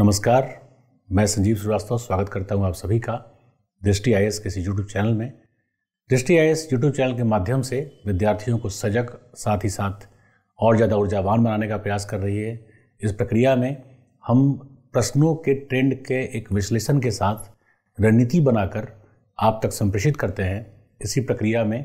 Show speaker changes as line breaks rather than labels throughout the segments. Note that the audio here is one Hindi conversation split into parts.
नमस्कार मैं संजीव श्रीवास्तव स्वागत करता हूं आप सभी का दृष्टि आई के इस यूट्यूब चैनल में दृष्टि आई एस यूट्यूब चैनल के माध्यम से विद्यार्थियों को सजग साथ ही साथ और ज़्यादा ऊर्जावान बनाने का प्रयास कर रही है इस प्रक्रिया में हम प्रश्नों के ट्रेंड के एक विश्लेषण के साथ रणनीति बनाकर आप तक संप्रेषित करते हैं इसी प्रक्रिया में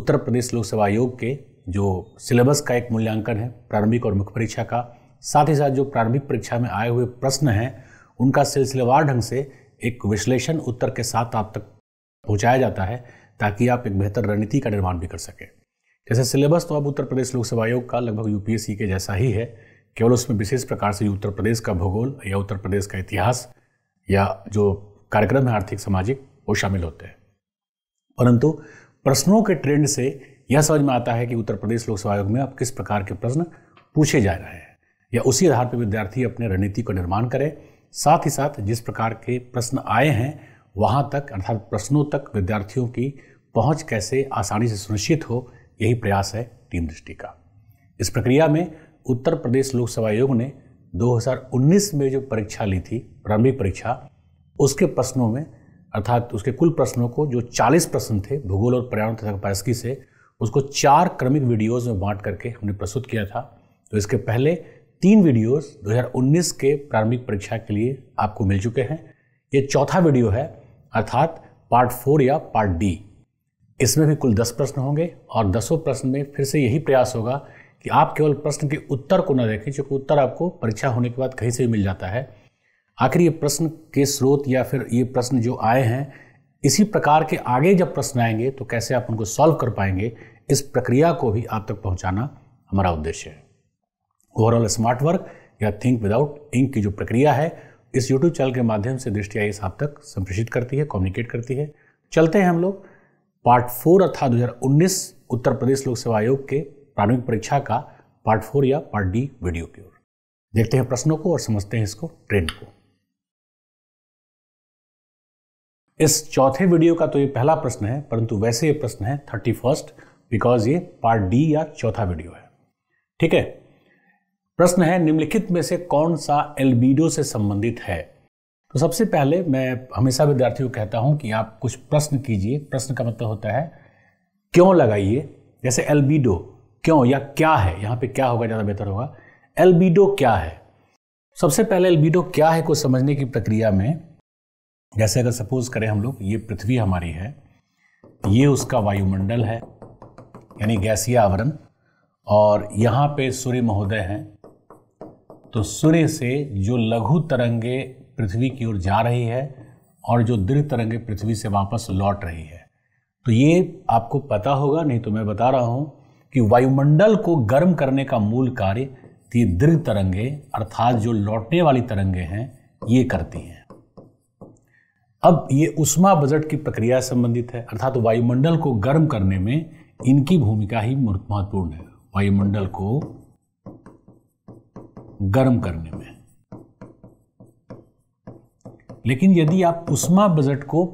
उत्तर प्रदेश लोक सेवा आयोग के जो सिलेबस का एक मूल्यांकन है प्रारंभिक और मुख्य परीक्षा का साथ ही साथ जो प्रारंभिक परीक्षा में आए हुए प्रश्न हैं उनका सिलसिलेवार ढंग से एक विश्लेषण उत्तर के साथ आप तक पहुँचाया जाता है ताकि आप एक बेहतर रणनीति का निर्माण भी कर सकें जैसे सिलेबस तो अब उत्तर प्रदेश लोक सेवा आयोग का लगभग यूपीएससी के जैसा ही है केवल उसमें विशेष प्रकार से उत्तर प्रदेश का भूगोल या उत्तर प्रदेश का इतिहास या जो कार्यक्रम है आर्थिक सामाजिक वो शामिल होते हैं परंतु प्रश्नों के ट्रेंड से यह समझ में आता है कि उत्तर प्रदेश लोक सेवा आयोग में अब किस प्रकार के प्रश्न पूछे जा रहे हैं या उसी आधार पर विद्यार्थी अपने रणनीति का निर्माण करें साथ ही साथ जिस प्रकार के प्रश्न आए हैं वहाँ तक अर्थात प्रश्नों तक विद्यार्थियों की पहुँच कैसे आसानी से सुनिश्चित हो यही प्रयास है टीम दृष्टि का इस प्रक्रिया में उत्तर प्रदेश लोक सेवा आयोग ने 2019 में जो परीक्षा ली थी प्रारंभिक परीक्षा उसके प्रश्नों में अर्थात उसके कुल प्रश्नों को जो 40 प्रश्न थे भूगोल और पर्यावरण तथा कैपासिटी से उसको चार क्रमिक वीडियोज़ में बांट करके हमने प्रस्तुत किया था तो इसके पहले तीन वीडियोस 2019 के प्रारंभिक परीक्षा के लिए आपको मिल चुके हैं ये चौथा वीडियो है अर्थात पार्ट फोर या पार्ट डी इसमें भी कुल दस प्रश्न होंगे और दसों प्रश्न में फिर से यही प्रयास होगा कि आप केवल प्रश्न के उत्तर को न देखें चूंकि उत्तर आपको परीक्षा होने के बाद कहीं से भी मिल जाता है आखिर ये प्रश्न के स्रोत या फिर ये प्रश्न जो आए हैं इसी प्रकार के आगे जब प्रश्न आएंगे तो कैसे आप उनको सॉल्व कर पाएंगे इस प्रक्रिया को भी आप तक पहुंचाना हमारा उद्देश्य है ओवरऑल स्मार्ट वर्क या थिंक विदाउट इंक की जो प्रक्रिया है इस यूट्यूब चैनल के माध्यम से दृष्टि आई आप तक संप्रेषित करती है कम्युनिकेट करती है चलते हैं हम लोग पार्ट फोर अर्थात 2019 उत्तर प्रदेश लोक सेवा आयोग के प्रारंभिक परीक्षा का पार्ट फोर या पार्ट डी वीडियो की ओर देखते हैं प्रश्नों को और समझते हैं इसको ट्रेंड को इस चौथे वीडियो का तो ये पहला प्रश्न है परंतु वैसे ये प्रश्न है थर्टी फर्स्ट बिकॉज ये पार्ट डी या चौथा वीडियो है ठीक है प्रश्न है निम्नलिखित में से कौन सा एल्बिडो से संबंधित है तो सबसे पहले मैं हमेशा विद्यार्थियों को कहता हूं कि आप कुछ प्रश्न कीजिए प्रश्न का मतलब होता है क्यों लगाइए जैसे एल्बिडो क्यों या क्या है यहां पे क्या होगा ज़्यादा बेहतर होगा एल्बिडो क्या है सबसे पहले एल्बिडो क्या है को समझने की प्रक्रिया में जैसे अगर सपोज करें हम लोग ये पृथ्वी हमारी है ये उसका वायुमंडल है यानी गैसीय आवरण और यहाँ पे सूर्य महोदय हैं तो सूर्य से जो लघु तरंगे पृथ्वी की ओर जा रही है और जो दृढ़ तरंगे पृथ्वी से वापस लौट रही है तो ये आपको पता होगा नहीं तो मैं बता रहा हूँ कि वायुमंडल को गर्म करने का मूल कार्य ये दीर्घ तरंगे अर्थात जो लौटने वाली तरंगे हैं ये करती हैं अब ये उष्मा बजट की प्रक्रिया संबंधित है अर्थात वायुमंडल को गर्म करने में इनकी भूमिका ही महत्वपूर्ण है वायुमंडल को गर्म करने में लेकिन यदि आप उष्मा बजट को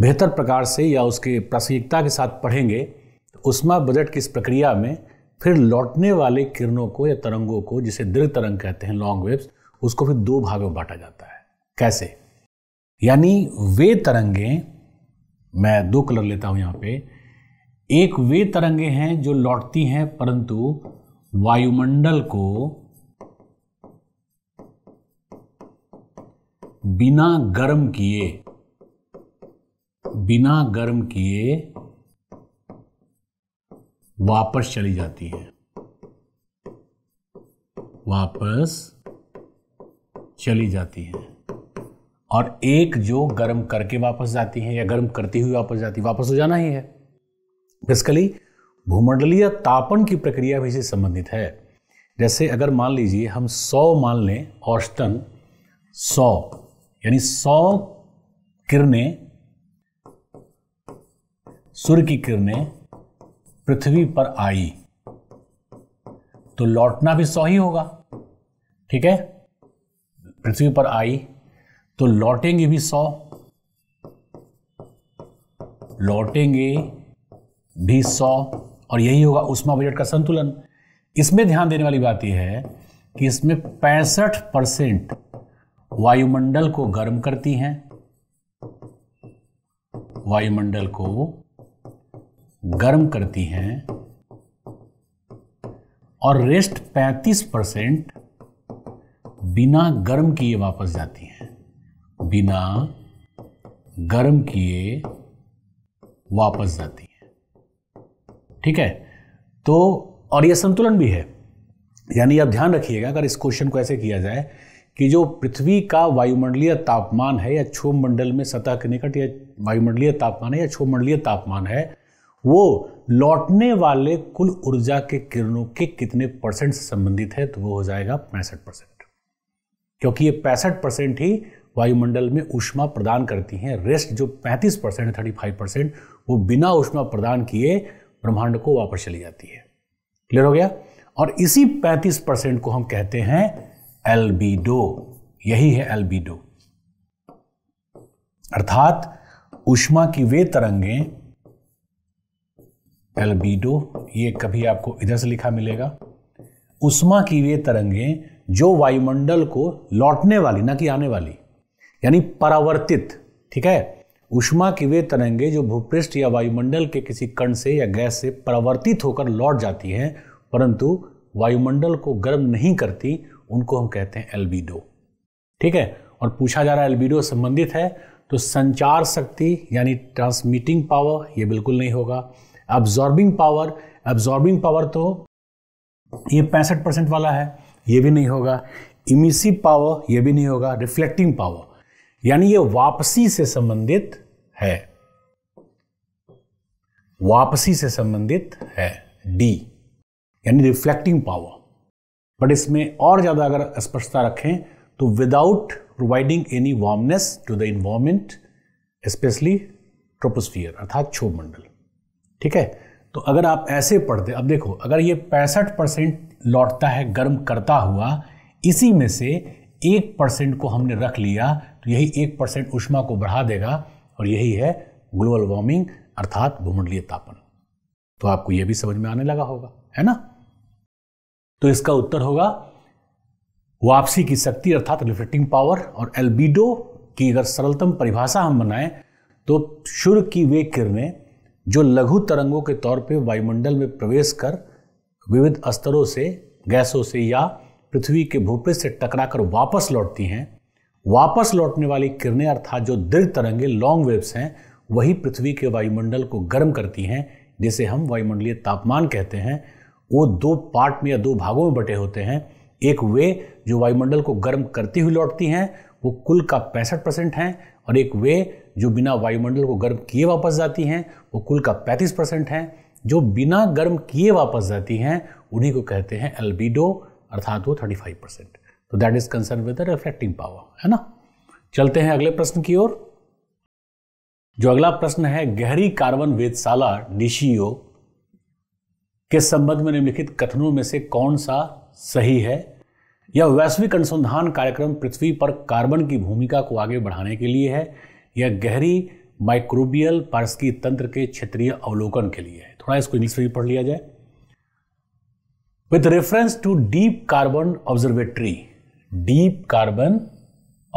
बेहतर प्रकार से या उसके प्रासंगिकता के साथ पढ़ेंगे तो उष्मा बजट की इस प्रक्रिया में फिर लौटने वाले किरणों को या तरंगों को जिसे दीर्घ तरंग कहते हैं लॉन्ग वेव्स उसको फिर दो भागों में बांटा जाता है कैसे यानी वे तरंगे मैं दो कलर लेता हूं यहां पे एक वे तरंगे हैं जो लौटती हैं परंतु वायुमंडल को बिना गर्म किए बिना गर्म किए वापस चली जाती है वापस चली जाती है और एक जो गर्म करके वापस जाती है या गर्म करती हुई वापस जाती है वापस हो तो जाना ही है बेसिकली भूमंडलीय तापन की प्रक्रिया भी इसे संबंधित है जैसे अगर मान लीजिए हम 100 मान लें औष्टन 100 यानी 100 किरणें सूर्य की किरणें पृथ्वी पर आई तो लौटना भी 100 ही होगा ठीक है पृथ्वी पर आई तो लौटेंगे भी 100 लौटेंगे भी 100 और यही होगा उष्मा बजट का संतुलन इसमें ध्यान देने वाली बात यह है कि इसमें पैंसठ परसेंट वायुमंडल को गर्म करती हैं वायुमंडल को गर्म करती हैं और रेस्ट 35 परसेंट बिना गर्म किए वापस जाती हैं बिना गर्म किए वापस जाती ठीक है तो और यह संतुलन भी है यानी आप ध्यान रखिएगा अगर इस क्वेश्चन को ऐसे किया जाए कि जो पृथ्वी का वायुमंडलीय तापमान है या क्षोभ मंडल में सतह के निकट या वायुमंडलीय तापमान है या क्षोभ मंडलीय तापमान है वो लौटने वाले कुल ऊर्जा के किरणों के कितने परसेंट से संबंधित है तो वो हो जाएगा पैंसठ परसेंट क्योंकि ये पैंसठ परसेंट ही वायुमंडल में ऊष्मा प्रदान करती हैं रेस्ट जो पैंतीस परसेंट थर्टी फाइव परसेंट वो बिना ऊष्मा प्रदान किए ब्रह्मांड को वापस चली जाती है क्लियर हो गया और इसी 35 परसेंट को हम कहते हैं एलबीडो यही है एलबीडो अर्थात उष्मा की वे तरंगे एलबीडो ये कभी आपको इधर से लिखा मिलेगा उष्मा की वे तरंगे जो वायुमंडल को लौटने वाली ना कि आने वाली यानी परावर्तित ठीक है उष्मा की वे तरंगे जो भूपृष्ठ या वायुमंडल के किसी कण से या गैस से परावर्तित होकर लौट जाती हैं परंतु वायुमंडल को गर्म नहीं करती उनको हम कहते हैं एल्बिडो ठीक है और पूछा जा रहा है एल्बिडो संबंधित है तो संचार शक्ति यानी ट्रांसमिटिंग पावर ये बिल्कुल नहीं होगा एब्जॉर्बिंग पावर एब्जॉर्बिंग पावर तो ये पैंसठ परसेंट वाला है ये भी नहीं होगा इमिसिव पावर ये भी नहीं होगा रिफ्लेक्टिंग पावर यानी ये वापसी से संबंधित है वापसी से संबंधित है डी यानी रिफ्लेक्टिंग पावर बट इसमें और ज्यादा अगर स्पष्टता रखें तो without providing any warmness to the environment specially troposphere अर्थात क्षोभ मंडल ठीक है तो अगर आप ऐसे पढ़ते अब देखो अगर ये पैंसठ परसेंट लौटता है गर्म करता हुआ इसी में से एक परसेंट को हमने रख लिया तो यही एक परसेंट उष्मा को बढ़ा देगा और यही है ग्लोबल वार्मिंग अर्थात भूमंडलीय तापन तो आपको यह भी समझ में आने लगा होगा है ना तो इसका उत्तर होगा वापसी की शक्ति अर्थात रिफ्लेक्टिंग पावर और एल्बिडो की अगर सरलतम परिभाषा हम बनाएं तो सूर्य की वे किरणें जो लघु तरंगों के तौर पे वायुमंडल में प्रवेश कर विविध स्तरों से गैसों से या पृथ्वी के भूपे से टकराकर वापस लौटती हैं वापस लौटने वाली किरणें अर्थात जो दीर्घ तरंगे लॉन्ग वेव्स हैं वही पृथ्वी के वायुमंडल को गर्म करती हैं जिसे हम वायुमंडलीय तापमान कहते हैं वो दो पार्ट में या दो भागों में बटे होते हैं एक वे जो वायुमंडल को गर्म करती हुई लौटती हैं वो कुल का पैंसठ परसेंट हैं और एक वे जो बिना वायुमंडल को गर्म किए वापस जाती हैं वो कुल का पैंतीस परसेंट हैं जो बिना गर्म किए वापस जाती हैं उन्हीं को कहते हैं एल्बिडो अर्थात वो 35 परसेंट तो that is concern with reflecting power है ना चलते हैं अगले प्रश्न की ओर जो अगला प्रश्न है गहरी कार्बन वेदशाला डीसीओ के संबंध में निम्नलिखित कथनों में से कौन सा सही है यह वैश्विक अनुसंधान कार्यक्रम पृथ्वी पर कार्बन की भूमिका को आगे बढ़ाने के लिए है यह गहरी माइक्रोबियल पार्सकी तंत्र के क्षेत्रीय अवलोकन के लिए है थोड़ा इसको इंग्लिश में भी पढ़ लिया जाए with reference to deep carbon observatory deep carbon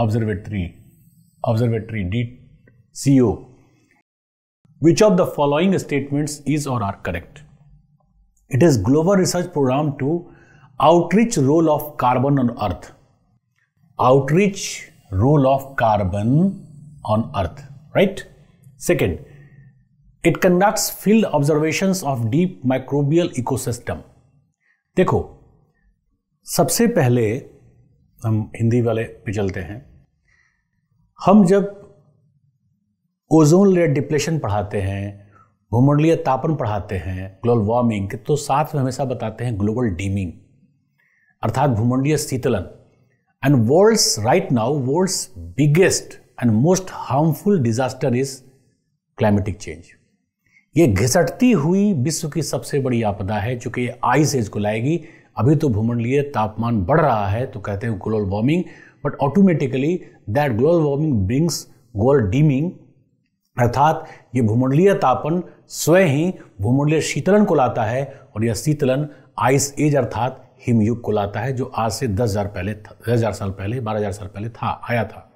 observatory observatory DCO which of the following statements is or are correct it is global research program to outreach role of carbon on earth outreach role of carbon on earth right second it conducts field observations of deep microbial ecosystem देखो सबसे पहले हम हिंदी वाले पे चलते हैं हम जब ओजोन लेयर डिप्लेशन पढ़ाते हैं भूमंडलीय तापन पढ़ाते हैं ग्लोबल वार्मिंग तो साथ में हमेशा बताते हैं ग्लोबल डीमिंग अर्थात भूमंडलीय शीतलन and world's right now world's biggest and most harmful disaster is climatic change ये घिसटती हुई विश्व की सबसे बड़ी आपदा है चूंकि आइस एज को लाएगी अभी तो भूमंडलीय तापमान बढ़ रहा है तो कहते हैं global warming but automatically that global warming brings global dimming अर्थात ये भूमंडलीय तापन स्वयं ही भूमंडलीय शीतलन को लाता है और यह शीतलन आइस एज अर्थात हिमयुग को लाता है जो आज से दस हज़ार पहले दस हज़ार साल पहले बारह हज़ार साल पहले था आया था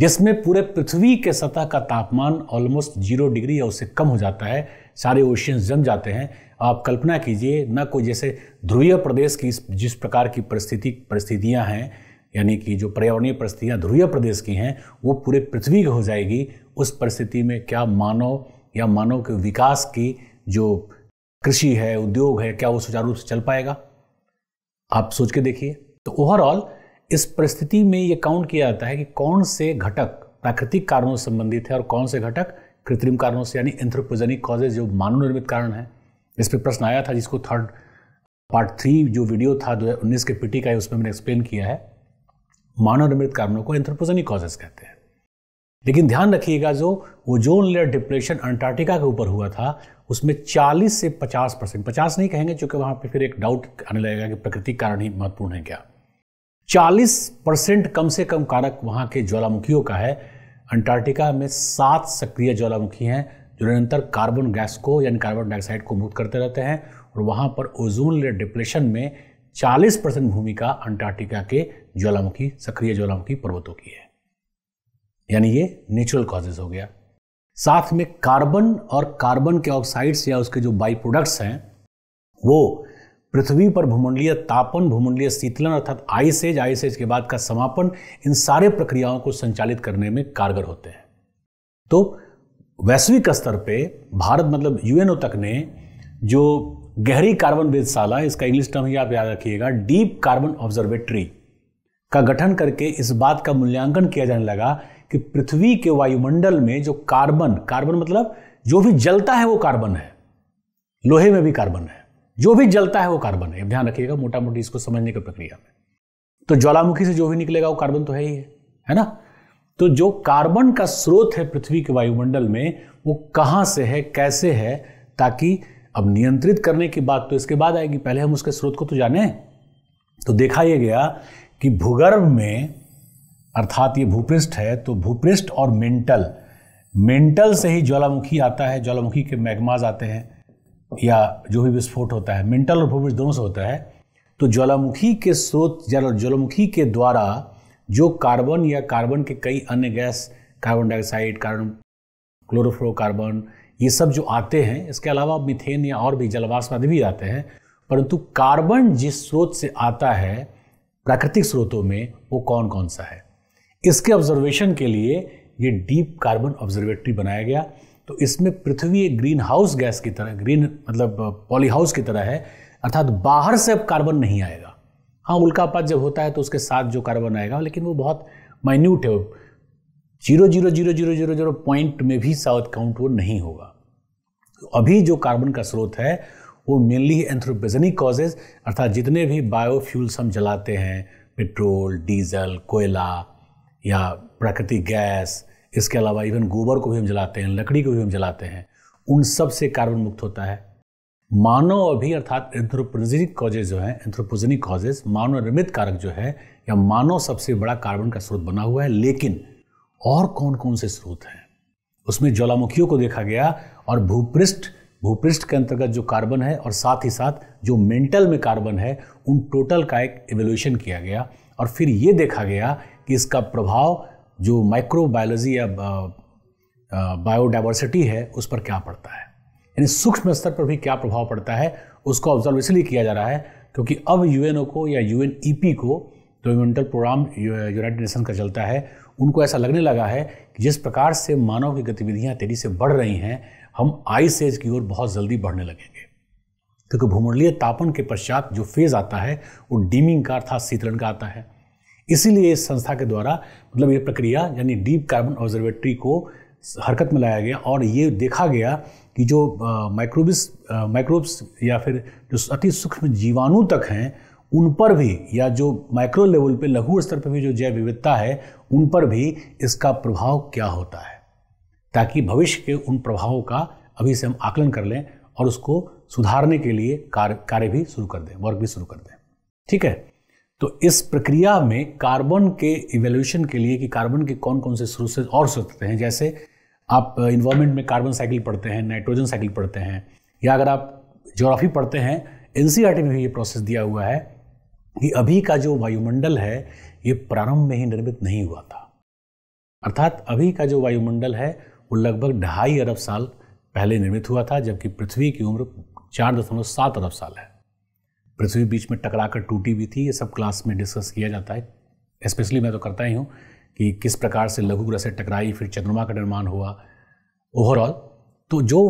जिसमें पूरे पृथ्वी के सतह का तापमान ऑलमोस्ट जीरो डिग्री या उससे कम हो जाता है सारे ओशियंस जम जाते हैं आप कल्पना कीजिए न कोई जैसे ध्रुवीय प्रदेश की जिस प्रकार की परिस्थिति परिस्थितियाँ हैं यानी कि जो पर्यावरणीय परिस्थितियाँ ध्रुवीय प्रदेश की हैं वो पूरे पृथ्वी की हो जाएगी उस परिस्थिति में क्या मानव या मानव के विकास की जो कृषि है उद्योग है क्या वो सुचारू रूप से चल पाएगा आप सोच के देखिए तो ओवरऑल इस परिस्थिति में ये काउंट किया जाता है कि कौन से घटक प्राकृतिक कारणों से संबंधित है और कौन से घटक कृत्रिम कारणों से यानी एंथ्रोपोजेनिक कॉजेज जो मानव निर्मित कारण है इस पर प्रश्न आया था जिसको थर्ड पार्ट थ्री जो वीडियो था दो के पीटी का है उसमें मैंने एक्सप्लेन किया है मानव निर्मित कारणों को एंथ्रोपोजेनिक कॉजेज कहते हैं लेकिन ध्यान रखिएगा जो वो जोन लेयर डिप्रेशन अंटार्कटिका के ऊपर हुआ था उसमें 40 से 50 परसेंट पचास नहीं कहेंगे चूंकि वहां पे फिर एक डाउट आने लगेगा कि प्रकृति कारण ही महत्वपूर्ण है क्या 40 परसेंट कम से कम कारक वहां के ज्वालामुखियों का है अंटार्कटिका में सात सक्रिय ज्वालामुखी हैं जो निरंतर कार्बन गैस को यानी कार्बन डाइऑक्साइड को मुक्त करते रहते हैं और वहां पर ओजोन लेयर डिप्रेशन में 40 परसेंट भूमिका अंटार्कटिका के ज्वालामुखी सक्रिय ज्वालामुखी पर्वतों की है यानी ये नेचुरल कॉजेज हो गया साथ में कार्बन और कार्बन के ऑक्साइड्स या उसके जो बाई प्रोडक्ट्स हैं वो पृथ्वी पर भूमंडलीय तापन भूमंडलीय शीतलन अर्थात आइस एज आइस एज के बाद का समापन इन सारे प्रक्रियाओं को संचालित करने में कारगर होते हैं तो वैश्विक स्तर पे भारत मतलब यूएनओ तक ने जो गहरी कार्बन वेधशाला इसका इंग्लिश टर्म ही आप याद रखिएगा डीप कार्बन ऑब्जर्वेटरी का गठन करके इस बात का मूल्यांकन किया जाने लगा कि पृथ्वी के वायुमंडल में जो कार्बन कार्बन मतलब जो भी जलता है वो कार्बन है लोहे में भी कार्बन है जो भी जलता है वो कार्बन है ध्यान रखिएगा मोटा मोटी इसको समझने की प्रक्रिया में तो ज्वालामुखी से जो भी निकलेगा वो कार्बन तो है ही है है ना तो जो कार्बन का स्रोत है पृथ्वी के वायुमंडल में वो कहाँ से है कैसे है ताकि अब नियंत्रित करने की बात तो इसके बाद आएगी पहले हम उसके स्रोत को तो जाने तो देखा यह गया कि भूगर्भ में अर्थात ये भूपृष्ठ है तो भूपृष्ठ और मेंटल मेंटल से ही ज्वालामुखी आता है ज्वालामुखी के मैग्माज आते हैं या जो भी विस्फोट होता है मेंटल और भूमि दोनों से होता है तो ज्वालामुखी के स्रोत ज्वालामुखी के द्वारा जो कार्बन या कार्बन के कई अन्य gas carbon dioxide carbon carbon ये सब जो आते हैं इसके अलावा मिथेन या और भी जलवाष्प आदि भी आते हैं परंतु कार्बन जिस स्रोत से आता है प्राकृतिक स्रोतों में वो कौन कौन सा है इसके ऑब्जर्वेशन के लिए ये डीप कार्बन ऑब्जर्वेटरी बनाया गया तो इसमें पृथ्वी एक ग्रीन हाउस गैस की तरह ग्रीन मतलब पॉली हाउस की तरह है अर्थात बाहर से अब कार्बन नहीं आएगा हाँ उल्कापात जब होता है तो उसके साथ जो कार्बन आएगा लेकिन वो बहुत माइन्यूट है zero zero zero zero zero zero point में भी साउथ काउंट वो नहीं होगा तो अभी जो कार्बन का स्रोत है वो मेनली एंथ्रोपेजनिक कॉजेज अर्थात जितने भी बायोफ्यूल्स हम जलाते हैं पेट्रोल डीजल कोयला या प्राकृतिक गैस इसके अलावा इवन गोबर को भी हम जलाते हैं लकड़ी को भी हम जलाते हैं उन सब से कार्बन मुक्त होता है मानव अभी अर्थात एंथ्रोपोजनिक कॉजेज जो है एंथ्रोपोजनिक कॉजेज मानव निर्मित कारक जो है या मानव सबसे बड़ा कार्बन का स्रोत बना हुआ है लेकिन और कौन कौन से स्रोत हैं उसमें ज्वालामुखियों को देखा गया और भूपृष्ठ भूपृष्ठ के अंतर्गत जो कार्बन है और साथ ही साथ जो मेंटल में कार्बन है उन टोटल का एक एवोल्यूशन किया गया और फिर ये देखा गया कि इसका प्रभाव जो माइक्रोबायोलॉजी या बायोडाइवर्सिटी है उस पर क्या पड़ता है यानी सूक्ष्म स्तर पर भी क्या प्रभाव पड़ता है उसको ऑब्जर्व इसलिए किया जा रहा है क्योंकि अब यू को या यू e को जो इन्वेंटल प्रोग्राम यूनाइटेड नेशन का चलता है उनको ऐसा लगने लगा है कि जिस प्रकार से मानव की गतिविधियाँ तेजी से बढ़ रही हैं हम आइस एज की ओर बहुत जल्दी बढ़ने लगेंगे क्योंकि भूमंडलीय तापन के पश्चात जो फेज़ आता है वो डीमिंग का अर्थात शीतलन का आता है इसीलिए इस संस्था के द्वारा मतलब ये प्रक्रिया यानी डीप कार्बन ऑब्जर्वेटरी को हरकत में लाया गया और ये देखा गया कि जो माइक्रोबिस माइक्रोब्स या फिर जो अति सूक्ष्म जीवाणु तक हैं उन पर भी या जो माइक्रो लेवल पे लघु स्तर पर भी जो जैव विविधता है उन पर भी इसका प्रभाव क्या होता है ताकि भविष्य के उन प्रभावों का अभी से हम आकलन कर लें और उसको सुधारने के लिए कार्य कार्य भी शुरू कर दें वर्क भी शुरू कर दें ठीक है तो इस प्रक्रिया में कार्बन के इवेल्यूशन के लिए कि कार्बन के कौन कौन से सोर्सेज और सोचते हैं जैसे आप इन्वायरमेंट uh, में कार्बन साइकिल पढ़ते हैं नाइट्रोजन साइकिल पढ़ते हैं या अगर आप जोग्राफी पढ़ते हैं एन e में भी ये प्रोसेस दिया हुआ है कि अभी का जो वायुमंडल है ये प्रारंभ में ही निर्मित नहीं हुआ था अर्थात अभी का जो वायुमंडल है वो लगभग ढाई अरब साल पहले निर्मित हुआ था जबकि पृथ्वी की उम्र चार दशमलव सात अरब साल है पृथ्वी बीच में टकरा कर टूटी हुई थी ये सब क्लास में डिस्कस किया जाता है स्पेशली मैं तो करता ही हूँ कि किस प्रकार से लघु ग्रह से टकराई फिर चंद्रमा का निर्माण हुआ ओवरऑल तो जो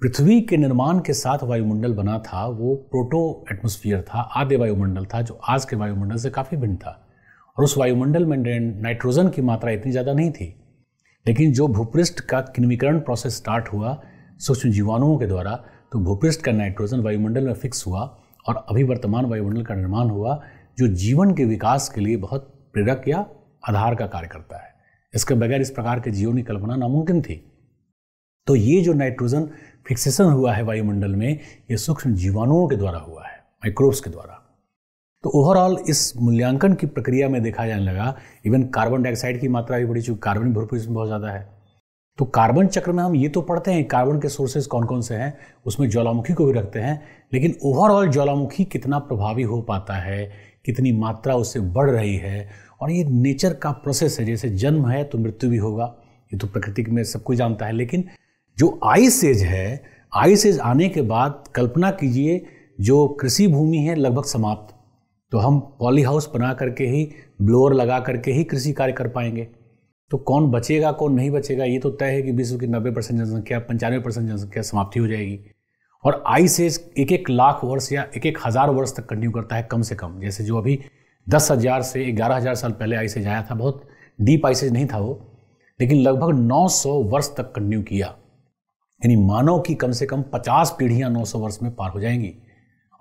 पृथ्वी के निर्माण के साथ वायुमंडल बना था वो प्रोटो एटमोस्फियर था आधे वायुमंडल था जो आज के वायुमंडल से काफ़ी भिन्न था और उस वायुमंडल में नाइट्रोजन की मात्रा इतनी ज़्यादा नहीं थी लेकिन जो भूपृष्ठ का किन्वीकरण प्रोसेस स्टार्ट हुआ सूक्ष्म जीवाणुओं के द्वारा तो भूपृष्ठ का नाइट्रोजन वायुमंडल में फिक्स हुआ और अभी वर्तमान वायुमंडल का निर्माण हुआ जो जीवन के विकास के लिए बहुत प्रेरक या आधार का कार्य करता है इसके बगैर इस प्रकार के जीवन की कल्पना नामुमकिन थी तो ये जो नाइट्रोजन फिक्सेशन हुआ है वायुमंडल में ये सूक्ष्म जीवाणुओं के द्वारा हुआ है माइक्रोब्स के द्वारा तो ओवरऑल इस मूल्यांकन की प्रक्रिया में देखा जाने लगा इवन कार्बन डाइऑक्साइड की मात्रा भी बढ़ी चुकी कार्बन भरपूर इसमें बहुत ज़्यादा है तो कार्बन चक्र में हम ये तो पढ़ते हैं कार्बन के सोर्सेज कौन कौन से हैं उसमें ज्वालामुखी को भी रखते हैं लेकिन ओवरऑल ज्वालामुखी कितना प्रभावी हो पाता है कितनी मात्रा उससे बढ़ रही है और ये नेचर का प्रोसेस है जैसे जन्म है तो मृत्यु भी होगा ये तो प्रकृति में सब कुछ जानता है लेकिन जो आइस एज है आइस एज आने के बाद कल्पना कीजिए जो कृषि भूमि है लगभग समाप्त तो हम पॉली हाउस बना करके ही ब्लोअर लगा करके ही कृषि कार्य कर पाएंगे तो कौन बचेगा कौन नहीं बचेगा ये तो तय है कि विश्व की नब्बे परसेंट जनसंख्या पंचानवे परसेंट जनसंख्या समाप्ति हो जाएगी और आई से एक एक लाख वर्ष या एक एक हज़ार वर्ष तक कंटिन्यू करता है कम से कम जैसे जो अभी दस हज़ार से ग्यारह हज़ार साल पहले आई से आया था बहुत डीप आई से नहीं था वो लेकिन लगभग 900 वर्ष तक कंटिन्यू किया यानी मानव की कम से कम 50 पीढ़ियां 900 वर्ष में पार हो जाएंगी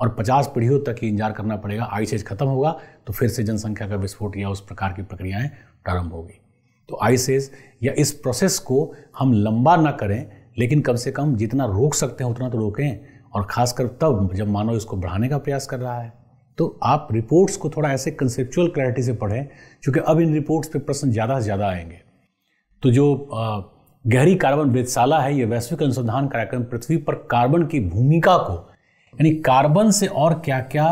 और 50 पीढ़ियों तक ही इंतजार करना पड़ेगा आई एज खत्म होगा तो फिर से जनसंख्या का विस्फोट या उस प्रकार की प्रक्रियाएं प्रारंभ होगी तो आई एज या इस प्रोसेस को हम लंबा ना करें लेकिन कम से कम जितना रोक सकते हैं उतना तो रोकें और खासकर तब जब मानव इसको बढ़ाने का प्रयास कर रहा है तो आप रिपोर्ट्स को थोड़ा ऐसे कंसेप्चुअल क्लैरिटी से पढ़ें क्योंकि अब इन रिपोर्ट्स पे प्रश्न ज़्यादा से ज़्यादा आएंगे तो जो आ, गहरी कार्बन वेदशाला है ये वैश्विक अनुसंधान कार्यक्रम पृथ्वी पर कार्बन की भूमिका को यानी कार्बन से और क्या क्या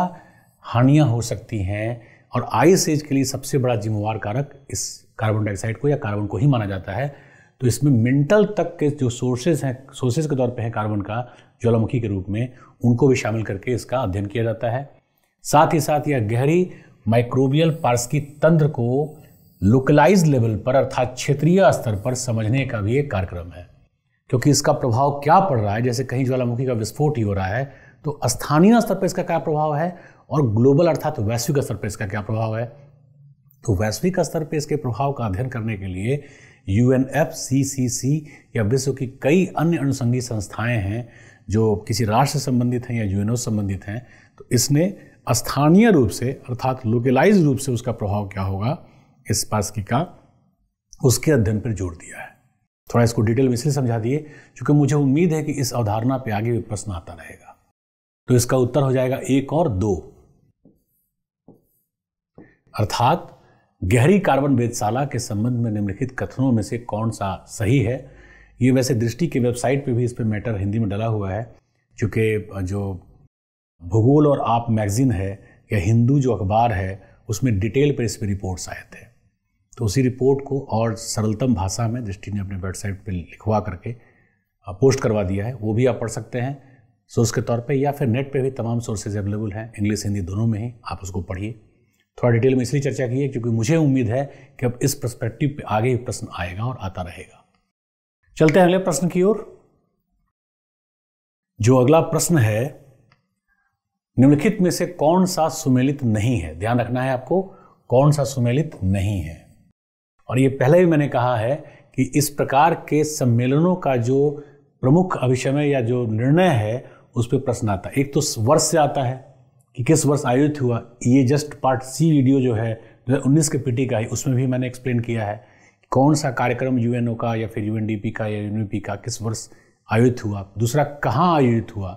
हानियाँ हो सकती हैं और आइस एज के लिए सबसे बड़ा जिम्मेवार कारक इस कार्बन डाइऑक्साइड को या कार्बन को ही माना जाता है तो इसमें मिनटल तक के जो सोर्सेज हैं सोर्सेज के तौर पे हैं कार्बन का ज्वालामुखी के रूप में उनको भी शामिल करके इसका अध्ययन किया जाता है साथ ही साथ यह गहरी माइक्रोबियल पार्सकी तंत्र को लोकलाइज लेवल पर अर्थात क्षेत्रीय स्तर पर समझने का भी एक कार्यक्रम है क्योंकि इसका प्रभाव क्या पड़ रहा है जैसे कहीं ज्वालामुखी का विस्फोट ही हो रहा है तो स्थानीय स्तर पर इसका क्या प्रभाव है और ग्लोबल अर्थात वैश्विक स्तर पर इसका क्या प्रभाव है तो वैश्विक स्तर पर इसके प्रभाव का अध्ययन करने के लिए यू या विश्व की कई अन्य अनुसंगी संस्थाएं हैं जो किसी राष्ट्र से संबंधित हैं या से संबंधित हैं तो इसने स्थानीय रूप से अर्थात लोकलाइज रूप से उसका प्रभाव क्या होगा इस की का उसके अध्ययन पर जोर दिया है थोड़ा इसको डिटेल में इसलिए समझा दिए क्योंकि मुझे उम्मीद है कि इस अवधारणा पे आगे भी प्रश्न आता रहेगा तो इसका उत्तर हो जाएगा एक और दो अर्थात गहरी कार्बन वेदशाला के संबंध में निम्नलिखित कथनों में से कौन सा सही है ये वैसे दृष्टि की वेबसाइट पे भी इस पर मैटर हिंदी में डला हुआ है चूँकि जो भूगोल और आप मैगज़ीन है या हिंदू जो अखबार है उसमें डिटेल पर इस पर रिपोर्ट्स आए थे तो उसी रिपोर्ट को और सरलतम भाषा में दृष्टि ने अपने वेबसाइट पर लिखवा करके पोस्ट करवा दिया है वो भी आप पढ़ सकते हैं सोर्स के तौर पे या फिर नेट पे भी तमाम सोर्सेज अवेलेबल हैं इंग्लिश हिंदी दोनों में ही आप उसको पढ़िए थोड़ा डिटेल में इसलिए चर्चा की है क्योंकि मुझे उम्मीद है कि अब इस परस्पेक्टिव पे आगे प्रश्न आएगा और आता रहेगा चलते हैं अगले प्रश्न की ओर जो अगला प्रश्न है निम्नलिखित में से कौन सा सुमेलित नहीं है ध्यान रखना है आपको कौन सा सुमेलित नहीं है और ये पहले भी मैंने कहा है कि इस प्रकार के सम्मेलनों का जो प्रमुख अभिषमय या जो निर्णय है उस पर प्रश्न आता है एक तो वर्ष से आता है कि किस वर्ष आयोजित हुआ ये जस्ट पार्ट सी वीडियो जो है दो हज़ार के पीटी का है उसमें भी मैंने एक्सप्लेन किया है कौन सा कार्यक्रम यू का या फिर यू का या यू का किस वर्ष आयोजित हुआ दूसरा कहाँ आयोजित हुआ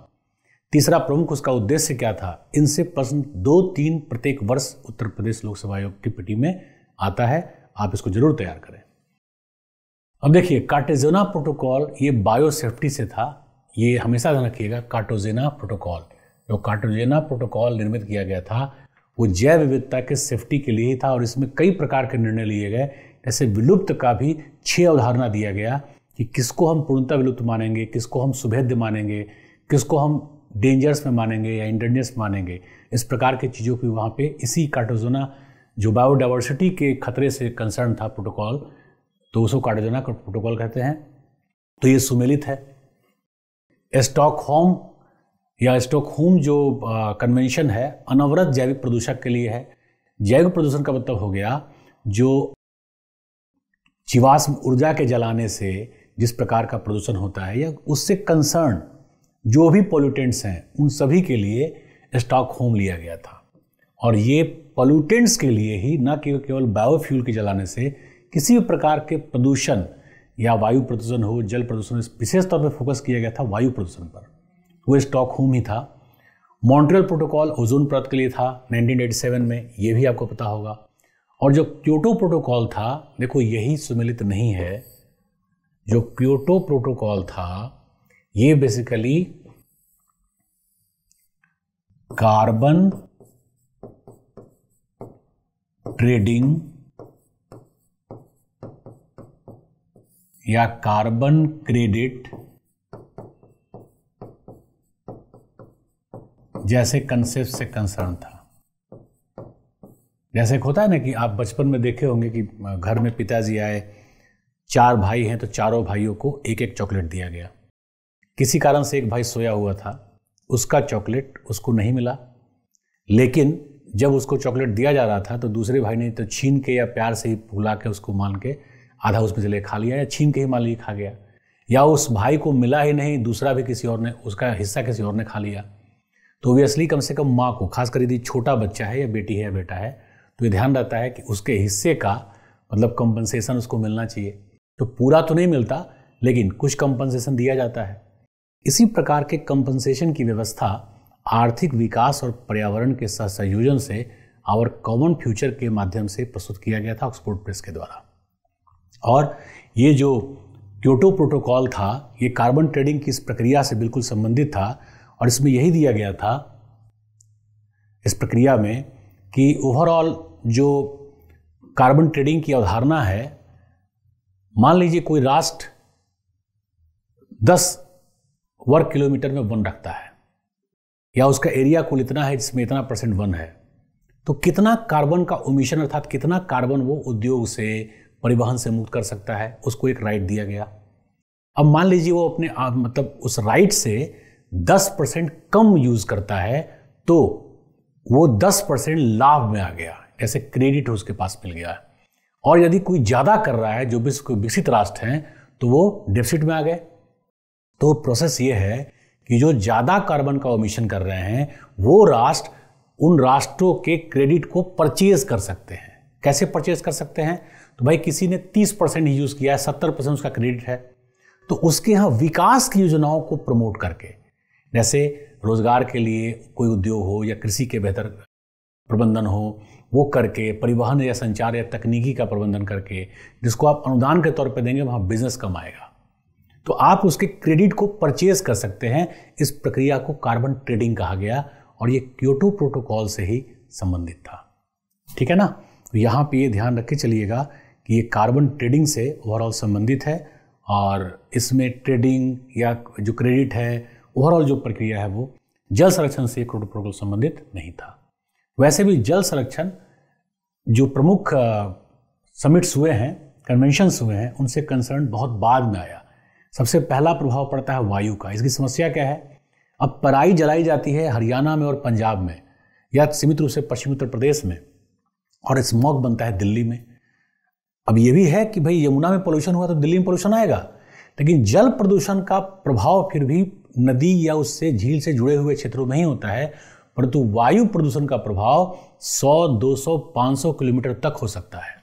तीसरा प्रमुख उसका उद्देश्य क्या था इनसे प्रश्न दो तीन प्रत्येक वर्ष उत्तर प्रदेश लोकसभा आयोग की पीटी में आता है आप इसको जरूर तैयार करें अब देखिए कार्टेजोना प्रोटोकॉल ये बायोसेफ्टी से था ये हमेशा ध्यान रखिएगा कार्टोजेना प्रोटोकॉल जो कार्टोजेना प्रोटोकॉल निर्मित किया गया था वो जैव विविधता के सेफ्टी के लिए ही था और इसमें कई प्रकार के निर्णय लिए गए जैसे विलुप्त का भी छः अवधारणा दिया गया कि किसको हम पूर्णतः विलुप्त मानेंगे किसको हम सुभेद्य मानेंगे किसको हम डेंजर्स में मानेंगे या इंडेंजर्स मानेंगे इस प्रकार की चीज़ों की वहाँ पे इसी कार्टोजोना जो बायोडाइवर्सिटी के खतरे से कंसर्न था प्रोटोकॉल तो उसको कार्टोजोना का प्रोटोकॉल कहते हैं तो ये सुमेलित है स्टॉकहोम या होम जो कन्वेंशन है अनवरत जैविक प्रदूषक के लिए है जैविक प्रदूषण का मतलब हो गया जो जीवाश्म ऊर्जा के जलाने से जिस प्रकार का प्रदूषण होता है या उससे कंसर्न जो भी पोल्यूटेंट्स हैं उन सभी के लिए स्टॉक होम लिया गया था और ये पोल्यूटेंट्स के लिए ही न केवल केवल बायोफ्यूल के जलाने से किसी भी प्रकार के प्रदूषण या वायु प्रदूषण हो जल प्रदूषण विशेष तौर पर फोकस किया गया था वायु प्रदूषण पर वो होम ही था मॉन्ट्रियल प्रोटोकॉल ओजोन परत के लिए था 1987 में ये भी आपको पता होगा और जो क्योटो प्रोटोकॉल था देखो यही सुमिलित नहीं है जो क्योटो प्रोटोकॉल था ये बेसिकली कार्बन ट्रेडिंग या कार्बन क्रेडिट जैसे कंसेप्ट से कंसर्न था जैसे एक होता है ना कि आप बचपन में देखे होंगे कि घर में पिताजी आए चार भाई हैं तो चारों भाइयों को एक एक चॉकलेट दिया गया किसी कारण से एक भाई सोया हुआ था उसका चॉकलेट उसको नहीं मिला लेकिन जब उसको चॉकलेट दिया जा रहा था तो दूसरे भाई ने तो छीन के या प्यार से ही फुला के उसको मान के आधा उसमें से ले खा लिया या छीन के ही मान ली खा गया या उस भाई को मिला ही नहीं दूसरा भी किसी और ने उसका हिस्सा किसी और ने खा लिया तो ओबियसली कम से कम माँ को खासकर यदि छोटा बच्चा है या बेटी है या बेटा है तो ये ध्यान रहता है कि उसके हिस्से का मतलब कंपनसेशन उसको मिलना चाहिए तो पूरा तो नहीं मिलता लेकिन कुछ कंपनसेशन दिया जाता है इसी प्रकार के कंपनसेशन की व्यवस्था आर्थिक विकास और पर्यावरण के साथ संयोजन से आवर कॉमन फ्यूचर के माध्यम से प्रस्तुत किया गया था ऑक्सफोर्ड प्रेस के द्वारा और ये जो क्योटो प्रोटोकॉल था ये कार्बन ट्रेडिंग की इस प्रक्रिया से बिल्कुल संबंधित था और इसमें यही दिया गया था इस प्रक्रिया में कि ओवरऑल जो कार्बन ट्रेडिंग की अवधारणा है मान लीजिए कोई राष्ट्र दस वर्ग किलोमीटर में वन रखता है या उसका एरिया कुल इतना है जिसमें इतना परसेंट वन है तो कितना कार्बन का ओमिशन अर्थात कितना कार्बन वो उद्योग से परिवहन से मुक्त कर सकता है उसको एक राइट दिया गया अब मान लीजिए वो अपने मतलब उस राइट से दस परसेंट कम यूज करता है तो वो दस परसेंट लाभ में आ गया ऐसे क्रेडिट उसके पास मिल गया और यदि कोई ज़्यादा कर रहा है जो भी कोई विकसित राष्ट्र हैं तो वो डेफिसिट में आ गए तो प्रोसेस ये है कि जो ज़्यादा कार्बन का ओमिशन कर रहे हैं वो राष्ट्र उन राष्ट्रों के क्रेडिट को परचेज कर सकते हैं कैसे परचेज कर सकते हैं तो भाई किसी ने 30 परसेंट ही यूज़ किया है सत्तर परसेंट उसका क्रेडिट है तो उसके यहाँ विकास की योजनाओं को प्रमोट करके जैसे रोज़गार के लिए कोई उद्योग हो या कृषि के बेहतर प्रबंधन हो वो करके परिवहन या संचार या तकनीकी का प्रबंधन करके जिसको आप अनुदान के तौर पर देंगे वहाँ बिजनेस कम आएगा तो आप उसके क्रेडिट को परचेज कर सकते हैं इस प्रक्रिया को कार्बन ट्रेडिंग कहा गया और ये क्योटो प्रोटोकॉल से ही संबंधित था ठीक है ना तो यहाँ पे ये ध्यान रख के चलिएगा कि ये कार्बन ट्रेडिंग से ओवरऑल संबंधित है और इसमें ट्रेडिंग या जो क्रेडिट है ओवरऑल जो प्रक्रिया है वो जल संरक्षण से क्रोड प्रोटोकॉल संबंधित नहीं था वैसे भी जल संरक्षण जो प्रमुख समिट्स हुए हैं कन्वेंशंस हुए हैं उनसे कंसर्न बहुत बाद में आया सबसे पहला प्रभाव पड़ता है वायु का इसकी समस्या क्या है अब पराई जलाई जाती है हरियाणा में और पंजाब में या सीमित रूप से पश्चिम उत्तर प्रदेश में और स्मॉग बनता है दिल्ली में अब यह भी है कि भाई यमुना में पोल्यूशन हुआ तो दिल्ली में पोल्यूशन आएगा लेकिन जल प्रदूषण का प्रभाव फिर भी नदी या उससे झील से जुड़े हुए क्षेत्रों में ही होता है परंतु वायु प्रदूषण का प्रभाव 100, 200, 500 किलोमीटर तक हो सकता है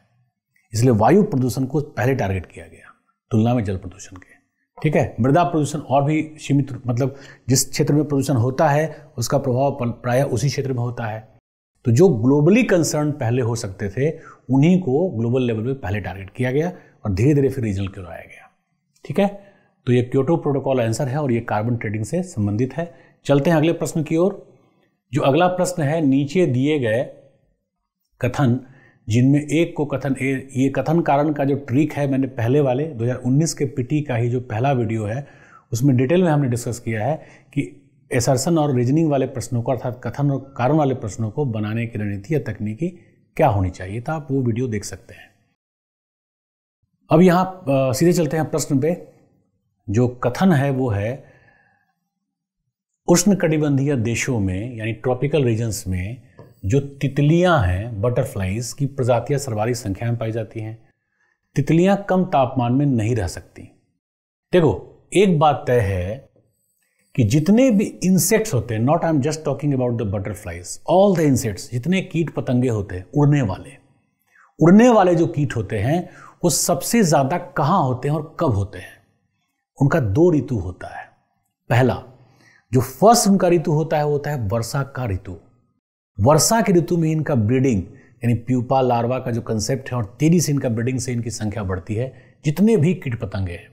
इसलिए वायु प्रदूषण को पहले टारगेट किया गया तुलना में जल प्रदूषण के ठीक है मृदा प्रदूषण और भी सीमित मतलब जिस क्षेत्र में प्रदूषण होता है उसका प्रभाव प्राय उसी क्षेत्र में होता है तो जो ग्लोबली कंसर्न पहले हो सकते थे उन्हीं को ग्लोबल लेवल पर पहले टारगेट किया गया और धीरे धीरे फिर रीजनल क्यों आया गया ठीक है तो ये क्योटो प्रोटोकॉल आंसर है और ये कार्बन ट्रेडिंग से संबंधित है चलते हैं अगले प्रश्न की ओर जो अगला प्रश्न है नीचे दिए गए कथन जिनमें एक को कथन ए ये कथन कारण का जो ट्रिक है मैंने पहले वाले 2019 के पीटी का ही जो पहला वीडियो है उसमें डिटेल में हमने डिस्कस किया है कि एसर्सन और रीजनिंग वाले प्रश्नों को अर्थात कथन और कारण वाले प्रश्नों को बनाने की रणनीति या तकनीकी क्या होनी चाहिए तो आप वो वीडियो देख सकते हैं अब यहाँ सीधे चलते हैं प्रश्न पे जो कथन है वो है उष्ण कटिबंधीय देशों में यानी ट्रॉपिकल रीजन्स में जो तितलियां हैं बटरफ्लाइज की प्रजातियां सर्वाधिक संख्या में पाई जाती हैं तितलियां कम तापमान में नहीं रह सकती देखो एक बात तय है कि जितने भी इंसेक्ट्स होते हैं not I am just talking about the butterflies all the insects जितने कीट पतंगे होते हैं उड़ने वाले उड़ने वाले जो कीट होते हैं वो सबसे ज़्यादा कहाँ होते हैं और कब होते हैं उनका दो ऋतु होता है पहला जो फर्स्ट उनका ऋतु होता है वो होता है वर्षा का ऋतु वर्षा के ऋतु में इनका ब्रीडिंग यानी प्यूपा लार्वा का जो कंसेप्ट है और तेजी से इनका ब्रीडिंग से इनकी संख्या बढ़ती है जितने भी कीट पतंगे हैं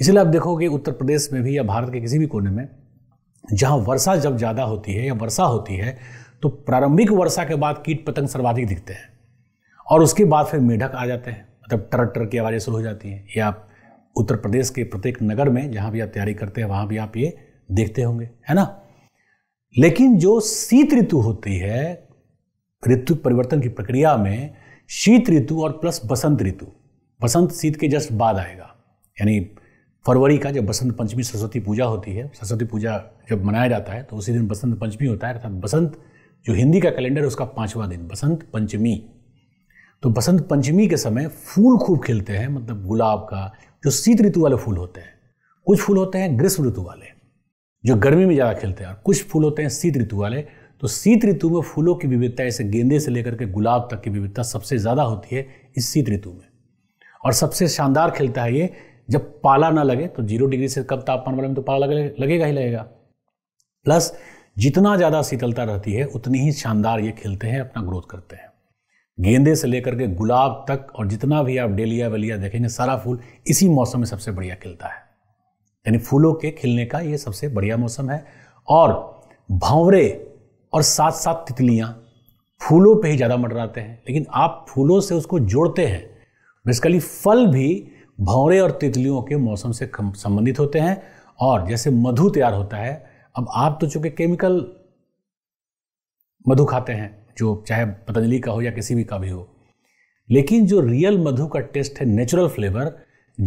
इसलिए आप देखोगे उत्तर प्रदेश में भी या भारत के किसी भी कोने में जहां वर्षा जब ज़्यादा होती है या वर्षा होती है तो प्रारंभिक वर्षा के बाद कीट पतंग सर्वाधिक दिखते हैं और उसके बाद फिर मेढक आ जाते हैं मतलब टर टर की आवाज़ें शुरू हो जाती हैं या उत्तर प्रदेश के प्रत्येक नगर में जहाँ भी आप तैयारी करते हैं वहाँ भी आप ये देखते होंगे है ना लेकिन जो शीत ऋतु होती है ऋतु परिवर्तन की प्रक्रिया में शीत ऋतु और प्लस बसंत ऋतु बसंत शीत के जस्ट बाद आएगा यानी फरवरी का जब बसंत पंचमी सरस्वती पूजा होती है सरस्वती पूजा जब मनाया जाता है तो उसी दिन बसंत पंचमी होता है अर्थात बसंत जो हिंदी का कैलेंडर है उसका पाँचवा दिन बसंत पंचमी तो बसंत पंचमी के समय फूल खूब खिलते हैं मतलब गुलाब का जो शीत ऋतु वाले फूल होते हैं कुछ फूल होते हैं ग्रीष्म ऋतु वाले जो गर्मी में ज़्यादा खिलते हैं और कुछ फूल होते हैं शीत ऋतु वाले तो शीत ऋतु में फूलों की विविधता ऐसे गेंदे से लेकर के गुलाब तक की विविधता सबसे ज़्यादा होती है इस शीत ऋतु में और सबसे शानदार खिलता है ये जब पाला ना लगे तो जीरो डिग्री से कम तापमान वाले में तो पाला लगे, लगेगा ही लगेगा प्लस जितना ज़्यादा शीतलता रहती है उतनी ही शानदार ये खिलते हैं अपना ग्रोथ करते हैं गेंदे से लेकर के गुलाब तक और जितना भी आप डेलिया वलिया देखेंगे सारा फूल इसी मौसम में सबसे बढ़िया खिलता है यानी फूलों के खिलने का ये सबसे बढ़िया मौसम है और भावरे और साथ साथ तितलियाँ फूलों पे ही ज़्यादा मटराते हैं लेकिन आप फूलों से उसको जोड़ते हैं बेसिकली फल भी भौरे और तितलियों के मौसम से संबंधित होते हैं और जैसे मधु तैयार होता है अब आप तो चूँकि केमिकल मधु खाते हैं जो चाहे पतंजलि का हो या किसी भी का भी हो लेकिन जो रियल मधु का टेस्ट है नेचुरल फ्लेवर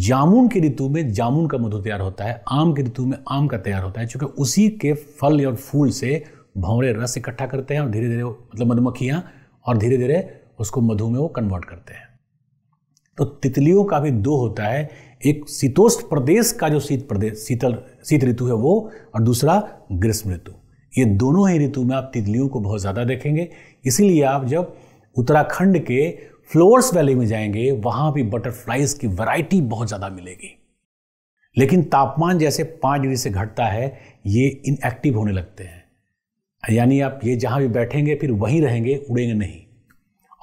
जामुन की ऋतु में जामुन का मधु तैयार होता है आम की ऋतु में आम का तैयार होता है क्योंकि उसी के फल और फूल से भंवरे रस इकट्ठा करते हैं और धीरे धीरे मतलब मधुमक्खियाँ और धीरे धीरे उसको मधु में वो कन्वर्ट करते हैं तो तितलियों का भी दो होता है एक शीतोष्ण प्रदेश का जो शीत प्रदेश शीतल शीत ऋतु है वो और दूसरा ग्रीष्म ऋतु ये दोनों ही ऋतु में आप तितलियों को बहुत ज़्यादा देखेंगे इसीलिए आप जब उत्तराखंड के फ्लोर्स वैली में जाएंगे वहाँ भी बटरफ्लाइज की वैरायटी बहुत ज़्यादा मिलेगी लेकिन तापमान जैसे पाँच डिग्री से घटता है ये इनएक्टिव होने लगते हैं यानी आप ये जहाँ भी बैठेंगे फिर वहीं रहेंगे उड़ेंगे नहीं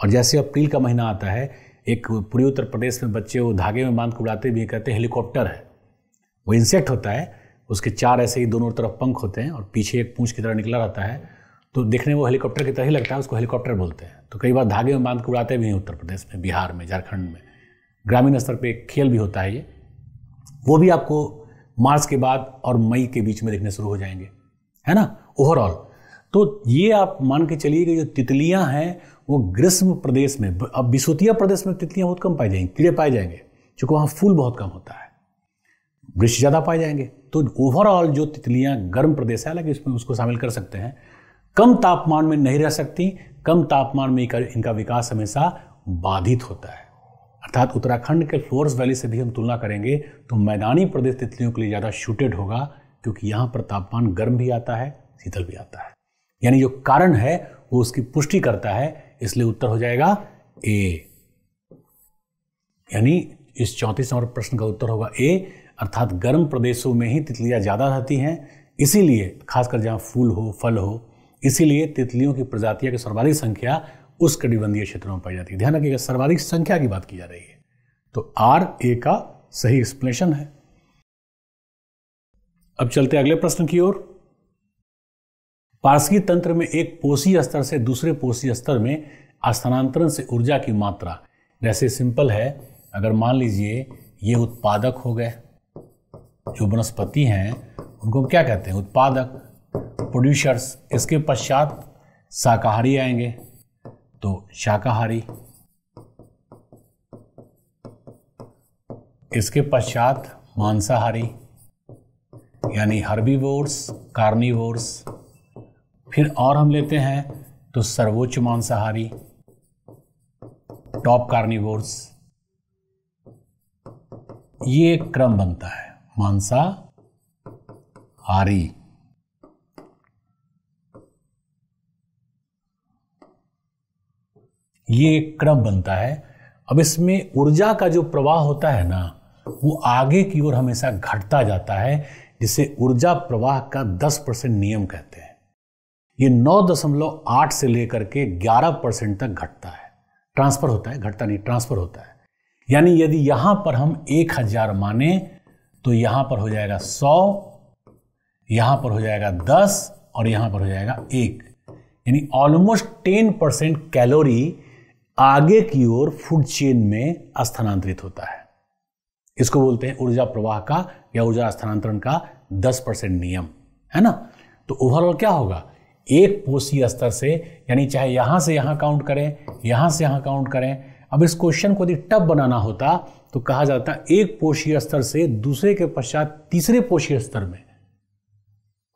और जैसे अप्रैल का महीना आता है एक पूर्वी उत्तर प्रदेश में बच्चे वो धागे में बांध के उड़ाते भी कहते हैं हेलीकॉप्टर है वो इंसेक्ट होता है उसके चार ऐसे ही दोनों तरफ पंख होते हैं और पीछे एक पूछ की तरह निकला रहता है तो देखने वो हेलीकॉप्टर की तरह ही लगता है उसको हेलीकॉप्टर बोलते हैं तो कई बार धागे में बांध के उड़ाते भी हैं उत्तर प्रदेश में बिहार में झारखंड में ग्रामीण स्तर पर खेल भी होता है ये वो भी आपको मार्च के बाद और मई के बीच में देखने शुरू हो जाएंगे है ना ओवरऑल तो ये आप मान के चलिए कि जो तितलियां हैं वो ग्रीष्म प्रदेश में अब बिसोतिया प्रदेश में तितलियां बहुत कम पाई जाएंगी कीड़े पाए जाएंगे क्योंकि वहाँ फूल बहुत कम होता है वृक्ष ज़्यादा पाए जाएंगे तो ओवरऑल जो तितलियां गर्म प्रदेश है हालांकि उसमें उसको शामिल कर सकते हैं कम तापमान में नहीं रह सकती कम तापमान में इनका विकास हमेशा बाधित होता है अर्थात उत्तराखंड के फ्लोर्स वैली से भी हम तुलना करेंगे तो मैदानी प्रदेश तितलियों के लिए ज़्यादा शूटेड होगा क्योंकि यहाँ पर तापमान गर्म भी आता है शीतल भी आता है यानी जो कारण है वो उसकी पुष्टि करता है इसलिए उत्तर हो जाएगा ए यानी इस चौंतीस नंबर प्रश्न का उत्तर होगा ए अर्थात गर्म प्रदेशों में ही तितलियाँ ज़्यादा रहती हैं इसीलिए खासकर जहाँ फूल हो फल हो इसीलिए तितलियों की प्रजातियों की सर्वाधिक संख्या उस कटिबंधीय क्षेत्रों में पाई जाती है ध्यान रखिएगा सर्वाधिक संख्या की बात की जा रही है तो आर ए का सही एक्सप्लेनेशन है अब चलते अगले प्रश्न की ओर पारसी तंत्र में एक पोषी स्तर से दूसरे पोषी स्तर में स्थानांतरण से ऊर्जा की मात्रा जैसे सिंपल है अगर मान लीजिए ये उत्पादक हो गए जो वनस्पति हैं उनको क्या कहते हैं उत्पादक प्रोड्यूसर्स इसके पश्चात शाकाहारी आएंगे तो शाकाहारी इसके पश्चात मांसाहारी यानी हर्बीवोर्स कार्निवोर्स फिर और हम लेते हैं तो सर्वोच्च मांसाहारी टॉप कार्निवोर्स ये एक क्रम बनता है मांसाहारी ये एक क्रम बनता है अब इसमें ऊर्जा का जो प्रवाह होता है ना वो आगे की ओर हमेशा घटता जाता है जिसे ऊर्जा प्रवाह का 10 परसेंट नियम कहते हैं ये 9.8 से लेकर के 11 परसेंट तक घटता है ट्रांसफर होता है घटता नहीं ट्रांसफर होता है यानी यदि यहां पर हम 1000 माने तो यहां पर हो जाएगा सौ यहां पर हो जाएगा दस और यहां पर हो जाएगा एक यानी ऑलमोस्ट टेन परसेंट कैलोरी आगे की ओर फूड चेन में स्थानांतरित होता है इसको बोलते हैं ऊर्जा प्रवाह का या ऊर्जा स्थानांतरण का दस परसेंट नियम है ना तो ओवरऑल क्या होगा एक पोषी स्तर से यानी चाहे यहां से यहां काउंट करें यहां से यहां काउंट करें अब इस क्वेश्चन को यदि टफ बनाना होता तो कहा जाता है एक पोषीय स्तर से दूसरे के पश्चात तीसरे पोषीय स्तर में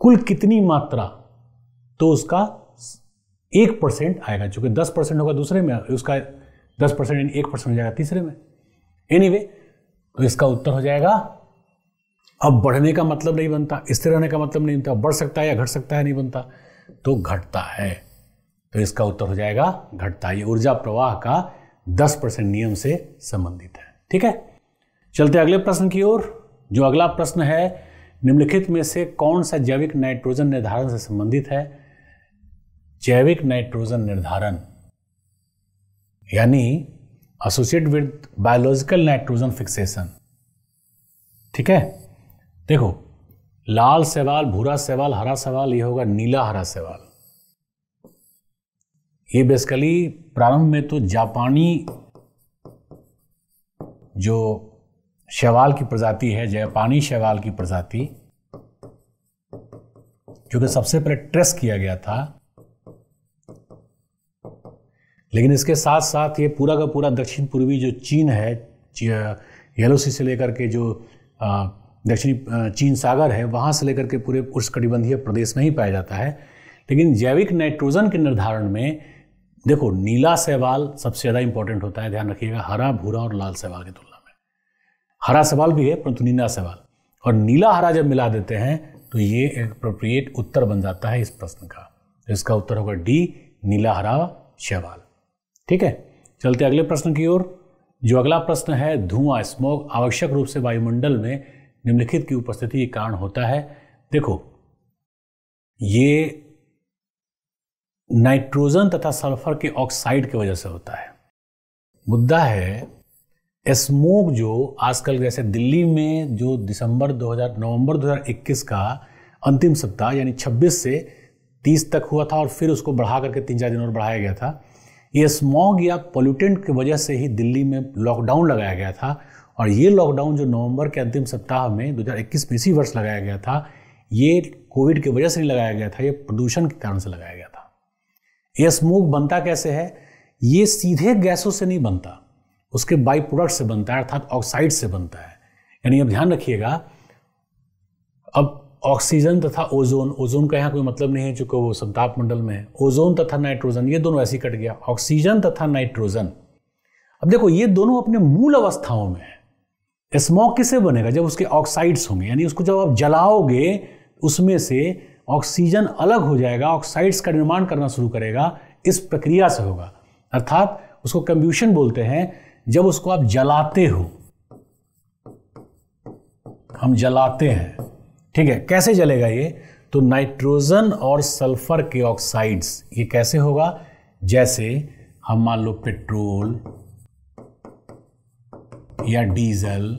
कुल कितनी मात्रा तो उसका एक परसेंट आएगा चूंकि दस परसेंट होगा दूसरे में उसका दस परसेंट यानी एक परसेंट हो जाएगा तीसरे में एनी anyway, तो इसका उत्तर हो जाएगा अब बढ़ने का मतलब नहीं बनता स्थिर रहने का मतलब नहीं बनता बढ़ सकता है या घट सकता है नहीं बनता तो घटता है तो इसका उत्तर हो जाएगा घटता है ये ऊर्जा प्रवाह का दस परसेंट नियम से संबंधित है ठीक है चलते अगले प्रश्न की ओर जो अगला प्रश्न है निम्नलिखित में से कौन सा जैविक नाइट्रोजन निर्धारण से संबंधित है जैविक नाइट्रोजन निर्धारण यानी associate with biological nitrogen fixation ठीक है देखो लाल सवाल भूरा सवाल हरा सवाल ये होगा नीला हरा सवाल ये बेसिकली प्रारंभ में तो जापानी जो शैवाल की प्रजाति है जयपानी शैवाल की प्रजाति जो कि सबसे पहले ट्रेस किया गया था लेकिन इसके साथ साथ ये पूरा का पूरा दक्षिण पूर्वी जो चीन है येलोसी से लेकर के जो दक्षिणी चीन सागर है वहाँ से लेकर के पूरे उष्णकटिबंधीय प्रदेश में ही पाया जाता है लेकिन जैविक नाइट्रोजन के निर्धारण में देखो नीला शैवाल सबसे ज़्यादा इंपॉर्टेंट होता है ध्यान रखिएगा हरा भूरा और लाल शैवाल की तुलना में हरा सवाल भी है परंतु नीला शैवाल और नीला हरा जब मिला देते हैं तो ये अप्रोप्रिएट उत्तर बन जाता है इस प्रश्न का तो इसका उत्तर होगा डी नीला हरा शैवाल ठीक है चलते अगले प्रश्न की ओर जो अगला प्रश्न है धुआं स्मोक आवश्यक रूप से वायुमंडल में निम्नलिखित की उपस्थिति के कारण होता है देखो ये नाइट्रोजन तथा सल्फर के ऑक्साइड की वजह से होता है मुद्दा है स्मोक जो आजकल जैसे दिल्ली में जो दिसंबर 2000 नवंबर 2021 का अंतिम सप्ताह यानी 26 से 30 तक हुआ था और फिर उसको बढ़ा करके तीन चार दिन और बढ़ाया गया था ये स्मॉग या पोल्यूटेंट की वजह से ही दिल्ली में लॉकडाउन लगाया गया था और ये लॉकडाउन जो नवंबर के अंतिम सप्ताह में 2021 में इसी वर्ष लगाया गया था ये कोविड की वजह से नहीं लगाया गया था ये प्रदूषण के कारण से लगाया गया था ये स्मोक बनता कैसे है ये सीधे गैसों से नहीं बनता उसके बाई प्रोडक्ट से बनता है अर्थात ऑक्साइड से बनता है यानी अब ध्यान रखिएगा अब ऑक्सीजन तथा ओजोन ओजोन का यहाँ कोई मतलब नहीं है चूंकि वो संताप मंडल में है ओजोन तथा नाइट्रोजन ये दोनों ऐसे कट गया ऑक्सीजन तथा नाइट्रोजन अब देखो ये दोनों अपने मूल अवस्थाओं में है स्मोक किसे बनेगा जब उसके ऑक्साइड्स होंगे यानी उसको जब आप जलाओगे उसमें से ऑक्सीजन अलग हो जाएगा ऑक्साइड्स का निर्माण करना शुरू करेगा इस प्रक्रिया से होगा अर्थात उसको कंब्यूशन बोलते हैं जब उसको आप जलाते हो हम जलाते हैं ठीक है कैसे जलेगा ये तो नाइट्रोजन और सल्फर के ऑक्साइड्स ये कैसे होगा जैसे हम मान लो पेट्रोल या डीजल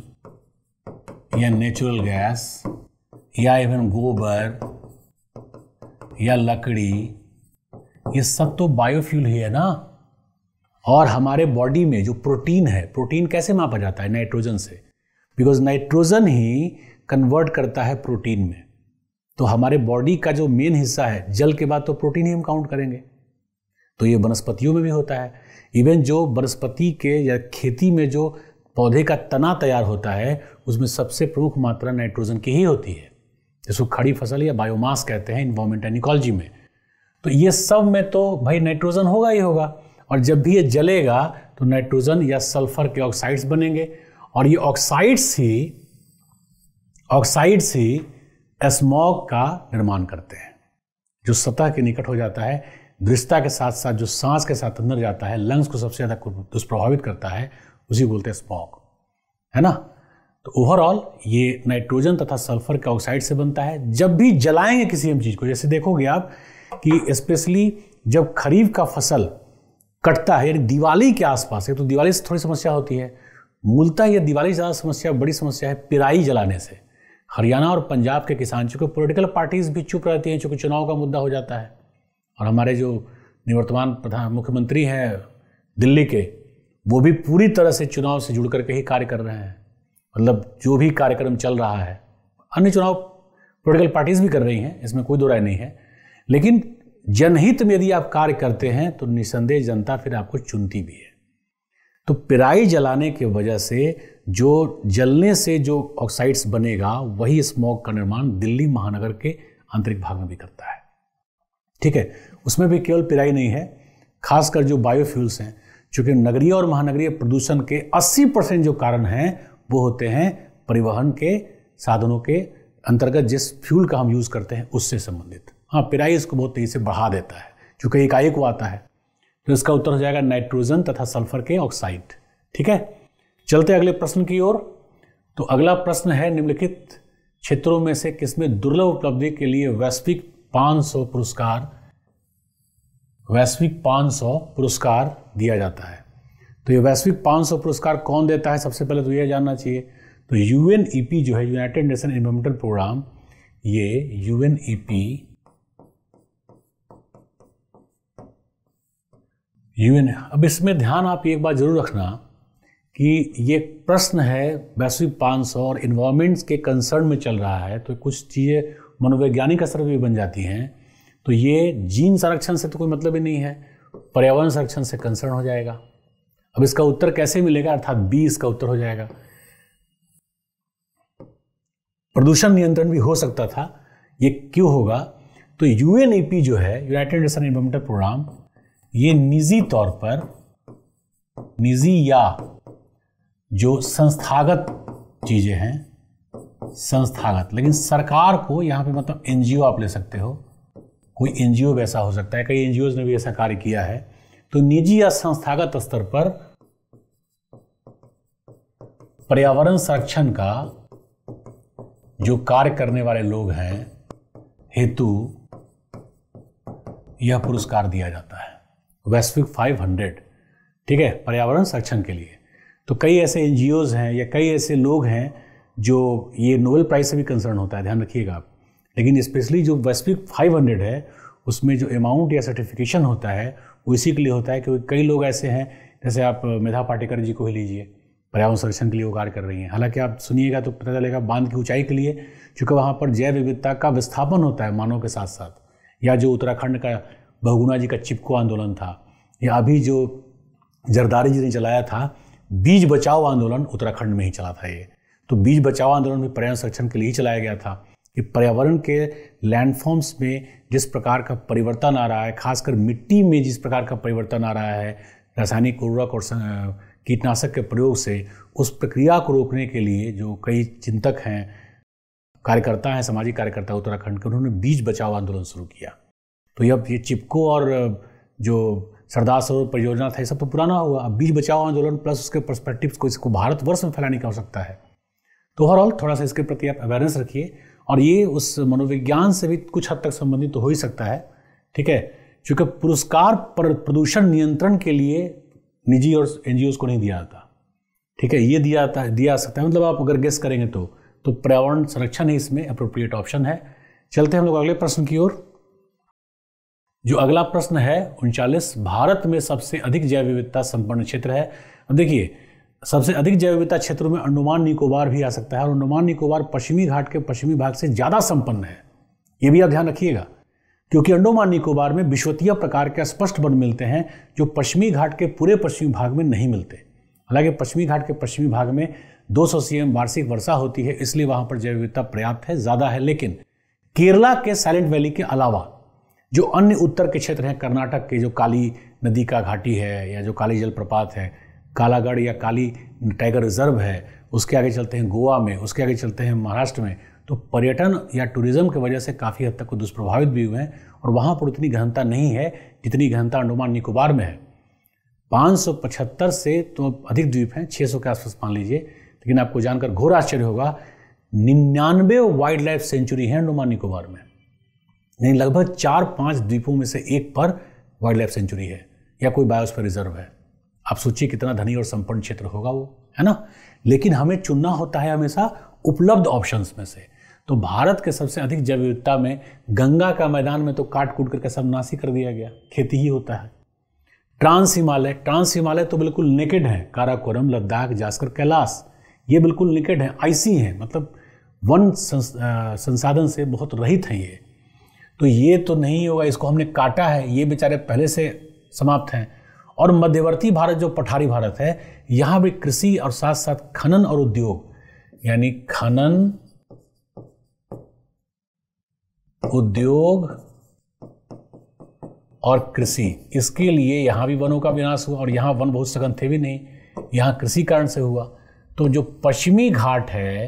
या नेचुरल गैस या इवन गोबर या लकड़ी ये सब तो बायोफ्यूल ही है ना और हमारे बॉडी में जो प्रोटीन है प्रोटीन कैसे मापा जाता है नाइट्रोजन से बिकॉज नाइट्रोजन ही कन्वर्ट करता है प्रोटीन में तो हमारे बॉडी का जो मेन हिस्सा है जल के बाद तो प्रोटीन ही हम काउंट करेंगे तो ये वनस्पतियों में भी होता है इवन जो वनस्पति के या खेती में जो पौधे का तना तैयार होता है उसमें सबसे प्रमुख मात्रा नाइट्रोजन की ही होती है जिसको खड़ी फसल या बायोमास कहते हैं इन्वायरमेंट एंड इकोलॉजी में तो ये सब में तो भाई नाइट्रोजन होगा ही होगा और जब भी ये जलेगा तो नाइट्रोजन या सल्फर के ऑक्साइड्स बनेंगे और ये ऑक्साइड्स ही ऑक्साइड्स ही स्मॉग का निर्माण करते हैं जो सतह के निकट हो जाता है दृष्टता के साथ साथ जो सांस के साथ अंदर जाता है लंग्स को सबसे ज़्यादा दुष्प्रभावित करता है उसी बोलते हैं स्मॉग है ना तो ओवरऑल ये नाइट्रोजन तथा सल्फर के ऑक्साइड से बनता है जब भी जलाएंगे किसी हम चीज़ को जैसे देखोगे आप कि स्पेशली जब खरीफ का फसल कटता है यानी दिवाली के आसपास है तो दिवाली से थोड़ी समस्या होती है मूलतः यह दिवाली ज़्यादा समस्या बड़ी समस्या है पिराई जलाने से हरियाणा और पंजाब के किसान चूँकि पोलिटिकल पार्टीज़ भी चुप रहती हैं चूँकि चुनाव का मुद्दा हो जाता है और हमारे जो निवर्तमान प्रधान मुख्यमंत्री हैं दिल्ली के वो भी पूरी तरह से चुनाव से जुड़ करके ही कार्य कर रहे हैं मतलब जो भी कार्यक्रम चल रहा है अन्य चुनाव पोलिटिकल पार्टीज भी कर रही हैं इसमें कोई दो राय नहीं है लेकिन जनहित में यदि आप कार्य करते हैं तो निसंदेह जनता फिर आपको चुनती भी है तो पिराई जलाने की वजह से जो जलने से जो ऑक्साइड्स बनेगा वही स्मोक का निर्माण दिल्ली महानगर के आंतरिक भाग में भी करता है ठीक है उसमें भी केवल पिराई नहीं है खासकर जो बायोफ्यूल्स हैं चूंकि नगरीय और महानगरीय प्रदूषण के 80 परसेंट जो कारण हैं वो होते हैं परिवहन के साधनों के अंतर्गत जिस फ्यूल का हम यूज़ करते हैं उससे संबंधित हाँ पिराई इसको बहुत तेज़ी से बढ़ा देता है चूंकि इकाई को आता है तो इसका उत्तर हो जाएगा नाइट्रोजन तथा सल्फर के ऑक्साइड ठीक है चलते अगले प्रश्न की ओर तो अगला प्रश्न है निम्नलिखित क्षेत्रों में से किसमें दुर्लभ उपलब्धि के लिए वैश्विक 500 पुरस्कार वैश्विक 500 पुरस्कार दिया जाता है तो ये वैश्विक 500 पुरस्कार कौन देता है सबसे पहले तो ये जानना चाहिए तो यू e जो है यूनाइटेड नेशन इन्वायरमेंटल प्रोग्राम ये यू यूएन e अब इसमें ध्यान आप एक बात जरूर रखना कि ये प्रश्न है वैश्विक 500 और इन्वामेंट्स के कंसर्न में चल रहा है तो कुछ चीज़ें मनोवैज्ञानिक असर भी बन जाती हैं तो ये जीन संरक्षण से तो कोई मतलब ही नहीं है पर्यावरण संरक्षण से कंसर्न हो जाएगा अब इसका उत्तर कैसे मिलेगा अर्थात बी इसका उत्तर हो जाएगा प्रदूषण नियंत्रण भी हो सकता था ये क्यों होगा तो यूएनईपी जो है यूनाइटेड नेशन इन्वेंटर प्रोग्राम ये निजी तौर पर निजी या जो संस्थागत चीज़ें हैं संस्थागत लेकिन सरकार को यहां पे मतलब एनजीओ आप ले सकते हो कोई एनजीओ वैसा हो सकता है कई एनजीओ ने भी ऐसा कार्य किया है तो निजी या संस्थागत स्तर पर पर्यावरण संरक्षण का जो कार्य करने वाले लोग हैं हेतु यह पुरस्कार दिया जाता है वैश्विक 500 ठीक है पर्यावरण संरक्षण के लिए तो कई ऐसे एन हैं या कई ऐसे लोग हैं जो ये नोबेल प्राइज से भी कंसर्न होता है ध्यान रखिएगा आप लेकिन स्पेशली जो वैश्विक 500 है उसमें जो अमाउंट या सर्टिफिकेशन होता है वो इसी के लिए होता है क्योंकि कई लोग ऐसे हैं जैसे आप मेधा पाटेकर जी को ही लीजिए पर्यावरण संरक्षण के लिए उगार कर रही हैं हालांकि आप सुनिएगा तो पता चलेगा बांध की ऊंचाई के लिए चूँकि वहाँ पर जैव विविधता का विस्थापन होता है मानव के साथ साथ या जो उत्तराखंड का बहुगुणा जी का चिपको आंदोलन था या अभी जो जरदारी जी ने चलाया था बीज बचाओ आंदोलन उत्तराखंड में ही चला था ये तो बीज बचाओ आंदोलन भी पर्यावरण संरक्षण के लिए ही चलाया गया था कि पर्यावरण के लैंडफॉर्म्स में जिस प्रकार का परिवर्तन आ रहा है खासकर मिट्टी में जिस प्रकार का परिवर्तन आ रहा है रासायनिक उर्वरक और कीटनाशक के प्रयोग से उस प्रक्रिया को रोकने के लिए जो कई चिंतक हैं कार्यकर्ता हैं सामाजिक कार्यकर्ता उत्तराखंड के उन्होंने बीज बचाओ आंदोलन शुरू किया तो यह ये चिपको और जो सरदार सरोवर परियोजना था ये सब तो पुराना हुआ अब बीज बचाओ आंदोलन प्लस उसके परस्पेक्टिव को इसको भारतवर्ष में फैलाने की आवश्यकता है तो ओवरऑल थोड़ा सा इसके प्रति आप अवेयरनेस रखिए और ये उस मनोविज्ञान से भी कुछ हद तक संबंधित तो हो ही सकता है ठीक है क्योंकि पुरस्कार प्रदूषण नियंत्रण के लिए निजी और एन को नहीं दिया जाता ठीक है ये दिया जाता है दिया सकता है मतलब आप अगर गेस करेंगे तो तो पर्यावरण संरक्षण ही इसमें अप्रोप्रिएट ऑप्शन है चलते हैं हम लोग अगले प्रश्न की ओर जो अगला प्रश्न है उनचालीस भारत में सबसे अधिक जैव विविधता संपन्न क्षेत्र है अब देखिए सबसे अधिक जैव विविधता क्षेत्रों में अंडमान निकोबार भी आ सकता है और अंडमान निकोबार पश्चिमी घाट के पश्चिमी भाग से ज़्यादा संपन्न है ये भी आप ध्यान रखिएगा क्योंकि अंडमान निकोबार में विश्वतीय प्रकार के स्पष्ट वन मिलते हैं जो पश्चिमी घाट के पूरे पश्चिमी भाग में नहीं मिलते हालांकि पश्चिमी घाट के पश्चिमी भाग में 200 सीएम वार्षिक वर्षा होती है इसलिए वहां पर जैव विविधता पर्याप्त है ज़्यादा है लेकिन केरला के साइलेंट वैली के अलावा जो अन्य उत्तर के क्षेत्र हैं कर्नाटक के जो काली नदी का घाटी है या जो काली जलप्रपात है कालागढ़ या काली टाइगर रिजर्व है उसके आगे चलते हैं गोवा में उसके आगे चलते हैं महाराष्ट्र में तो पर्यटन या टूरिज़्म की वजह से काफ़ी हद तक को दुष्प्रभावित भी हुए हैं और वहाँ पर उतनी गहनता नहीं है जितनी गहनता अंडमान निकोबार में है पाँच से तो अधिक द्वीप हैं छः के आसपास मान लीजिए लेकिन आपको जानकर घोर आश्चर्य होगा निन्यानवे वाइल्ड लाइफ सेंचुरी है अंडमान निकोबार में यानी लगभग चार पाँच द्वीपों में से एक पर वाइल्ड लाइफ सेंचुरी है या कोई बायोस्फीयर रिजर्व है आप सोचिए कितना धनी और संपन्न क्षेत्र होगा वो है ना लेकिन हमें चुनना होता है हमेशा उपलब्ध ऑप्शंस में से तो भारत के सबसे अधिक जैव विविधता में गंगा का मैदान में तो काट कूट करके सब नासी कर दिया गया खेती ही होता है ट्रांस हिमालय ट्रांस हिमालय तो बिल्कुल नेकेड है काराकोरम लद्दाख जास्कर कैलाश ये बिल्कुल निकट है आईसी है मतलब वन संसाधन से बहुत रहित हैं ये तो ये तो नहीं होगा इसको हमने काटा है ये बेचारे पहले से समाप्त हैं और मध्यवर्ती भारत जो पठारी भारत है यहाँ भी कृषि और साथ साथ खनन और उद्योग यानी खनन उद्योग और कृषि इसके लिए यहाँ भी वनों का विनाश हुआ और यहाँ वन बहुत सघन थे भी नहीं यहाँ कृषि कारण से हुआ तो जो पश्चिमी घाट है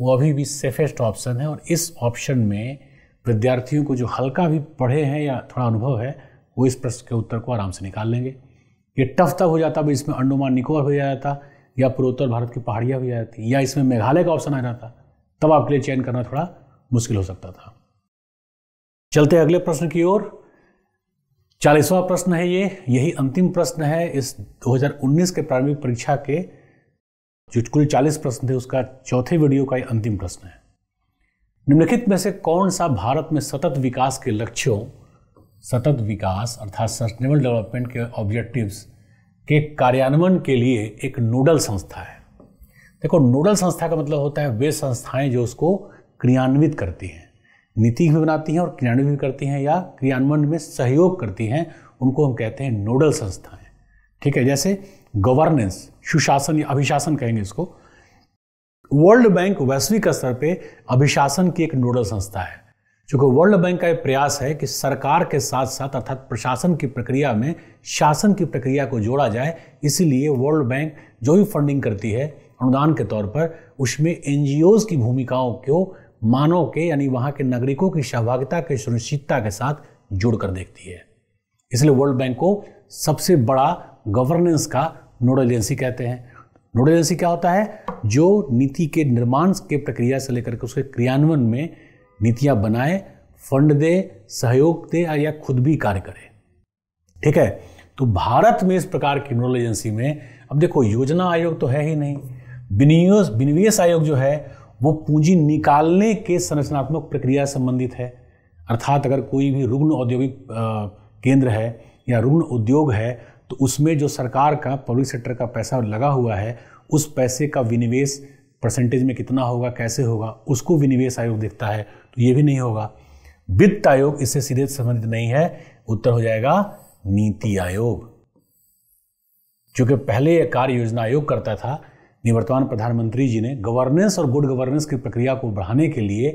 वो अभी भी सेफेस्ट ऑप्शन है और इस ऑप्शन में विद्यार्थियों को जो हल्का भी पढ़े हैं या थोड़ा अनुभव है वो इस प्रश्न के उत्तर को आराम से निकाल लेंगे ये टफ तब हो जाता भाई इसमें अंडोमान निकोबार हो जाता या पूर्वोत्तर भारत की पहाड़ियाँ हो जाती या इसमें मेघालय का ऑप्शन आ जाता तब आपके लिए चयन करना थोड़ा मुश्किल हो सकता था चलते अगले प्रश्न की ओर चालीसवा प्रश्न है ये यही अंतिम प्रश्न है इस 2019 के प्रारंभिक परीक्षा के जो कुल 40 प्रश्न थे उसका चौथे वीडियो का ये अंतिम प्रश्न है निम्नलिखित में से कौन सा भारत में सतत विकास के लक्ष्यों सतत विकास अर्थात सस्टेनेबल डेवलपमेंट के ऑब्जेक्टिव्स के कार्यान्वयन के लिए एक नोडल संस्था है देखो नोडल संस्था का मतलब होता है वे संस्थाएं जो उसको क्रियान्वित करती हैं नीति भी बनाती हैं और क्रियान्वित भी करती हैं या क्रियान्वयन में सहयोग करती हैं उनको हम कहते हैं नोडल संस्थाएं ठीक है जैसे गवर्नेंस सुशासन या अभिशासन कहेंगे इसको वर्ल्ड बैंक वैश्विक स्तर पे अभिशासन की एक नोडल संस्था है चूंकि वर्ल्ड बैंक का यह प्रयास है कि सरकार के साथ साथ अर्थात प्रशासन की प्रक्रिया में शासन की प्रक्रिया को जोड़ा जाए इसीलिए वर्ल्ड बैंक जो भी फंडिंग करती है अनुदान के तौर पर उसमें एन की भूमिकाओं को मानव के यानी वहाँ के नागरिकों की सहभागिता के सुनिश्चितता के साथ कर देखती है इसलिए वर्ल्ड बैंक को सबसे बड़ा गवर्नेंस का नोडल एजेंसी कहते हैं नोडल एजेंसी क्या होता है जो नीति के निर्माण के प्रक्रिया से लेकर के उसके क्रियान्वयन में नीतियाँ बनाए फंड दे सहयोग दे या खुद भी कार्य करे ठीक है तो भारत में इस प्रकार की नोडल एजेंसी में अब देखो योजना आयोग तो है ही नहीं विनियोग विनिवेश आयोग जो है वो पूंजी निकालने के संरचनात्मक प्रक्रिया संबंधित है अर्थात अगर कोई भी रुग्ण औद्योगिक केंद्र है या रुग्ण उद्योग है तो उसमें जो सरकार का पब्लिक सेक्टर का पैसा लगा हुआ है उस पैसे का विनिवेश परसेंटेज में कितना होगा कैसे होगा उसको विनिवेश आयोग देखता है तो ये भी नहीं होगा वित्त आयोग इससे सीधे संबंधित नहीं है उत्तर हो जाएगा नीति आयोग क्योंकि पहले यह कार्य योजना आयोग करता था निवर्तमान प्रधानमंत्री जी ने गवर्नेंस और गुड गवर्नेंस की प्रक्रिया को बढ़ाने के लिए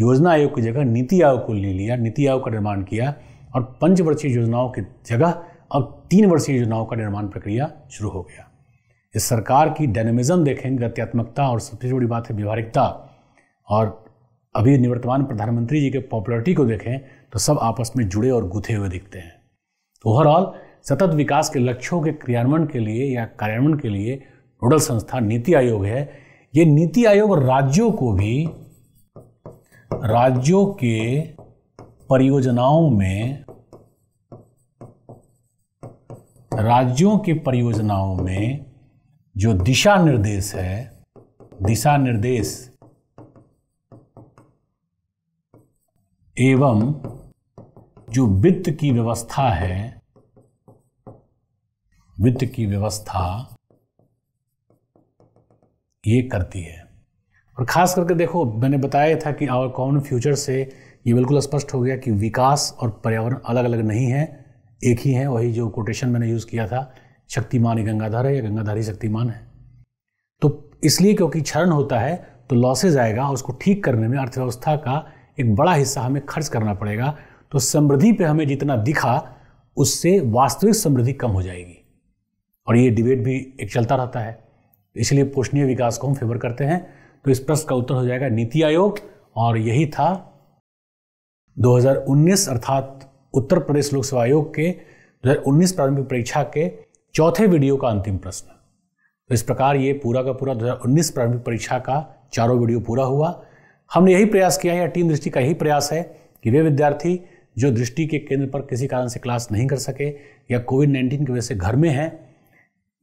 योजना आयोग की जगह नीति आयोग को ले लिया नीति आयोग का निर्माण किया और पंचवर्षीय योजनाओं की जगह अब तीन वर्षीय योजनाओं का निर्माण प्रक्रिया शुरू हो गया इस सरकार की डायनेमिज्म देखेंगे गत्यात्मकता और सबसे बड़ी बात है व्यवहारिकता और अभी निवर्तमान प्रधानमंत्री जी के पॉपुलरिटी को देखें तो सब आपस में जुड़े और गुथे हुए दिखते हैं ओवरऑल तो सतत विकास के लक्ष्यों के क्रियान्वयन के लिए या कार्यान्वयन के लिए नोडल संस्था नीति आयोग है ये नीति आयोग राज्यों को भी राज्यों के परियोजनाओं में राज्यों की परियोजनाओं में जो दिशा निर्देश है दिशा निर्देश एवं जो वित्त की व्यवस्था है वित्त की व्यवस्था ये करती है और खास करके देखो मैंने बताया था कि आवर कॉमन फ्यूचर से ये बिल्कुल स्पष्ट हो गया कि विकास और पर्यावरण अलग अलग नहीं है एक ही है वही जो कोटेशन मैंने यूज़ किया था शक्तिमान ही गंगाधर है या गंगाधर ही शक्तिमान है तो इसलिए क्योंकि क्षरण होता है तो लॉसेज आएगा और उसको ठीक करने में अर्थव्यवस्था का एक बड़ा हिस्सा हमें खर्च करना पड़ेगा तो समृद्धि पे हमें जितना दिखा उससे वास्तविक समृद्धि कम हो जाएगी और ये डिबेट भी एक चलता रहता है इसलिए पोषणीय विकास को हम फेवर करते हैं तो इस प्रश्न का उत्तर हो जाएगा नीति आयोग और यही था 2019 अर्थात उत्तर प्रदेश लोक सेवा आयोग के 2019 प्रारंभिक परीक्षा के चौथे वीडियो का अंतिम प्रश्न तो इस प्रकार ये पूरा का पूरा 2019 प्रारंभिक परीक्षा का चारों वीडियो पूरा हुआ हमने यही प्रयास किया है या टीम दृष्टि का यही प्रयास है कि वे विद्यार्थी जो दृष्टि के केंद्र पर किसी कारण से क्लास नहीं कर सके या कोविड नाइन्टीन की वजह से घर में हैं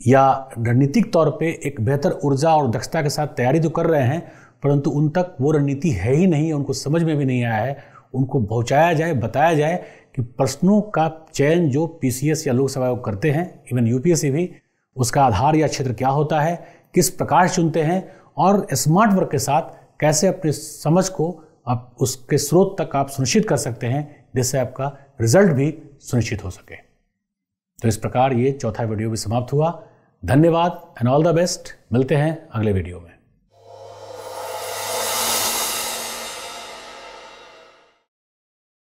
या रणनीतिक तौर पे एक बेहतर ऊर्जा और दक्षता के साथ तैयारी तो कर रहे हैं परंतु उन तक वो रणनीति है ही नहीं उनको समझ में भी नहीं आया है उनको पहुँचाया जाए बताया जाए कि प्रश्नों का चयन जो पी या लोकसभा आयोग करते हैं इवन यू भी उसका आधार या क्षेत्र क्या होता है किस प्रकार चुनते हैं और स्मार्ट वर्क के साथ कैसे अपने समझ को आप उसके स्रोत तक आप सुनिश्चित कर सकते हैं जिससे आपका रिजल्ट भी सुनिश्चित हो सके तो इस प्रकार ये चौथा वीडियो भी समाप्त हुआ धन्यवाद एंड ऑल द बेस्ट मिलते हैं अगले वीडियो में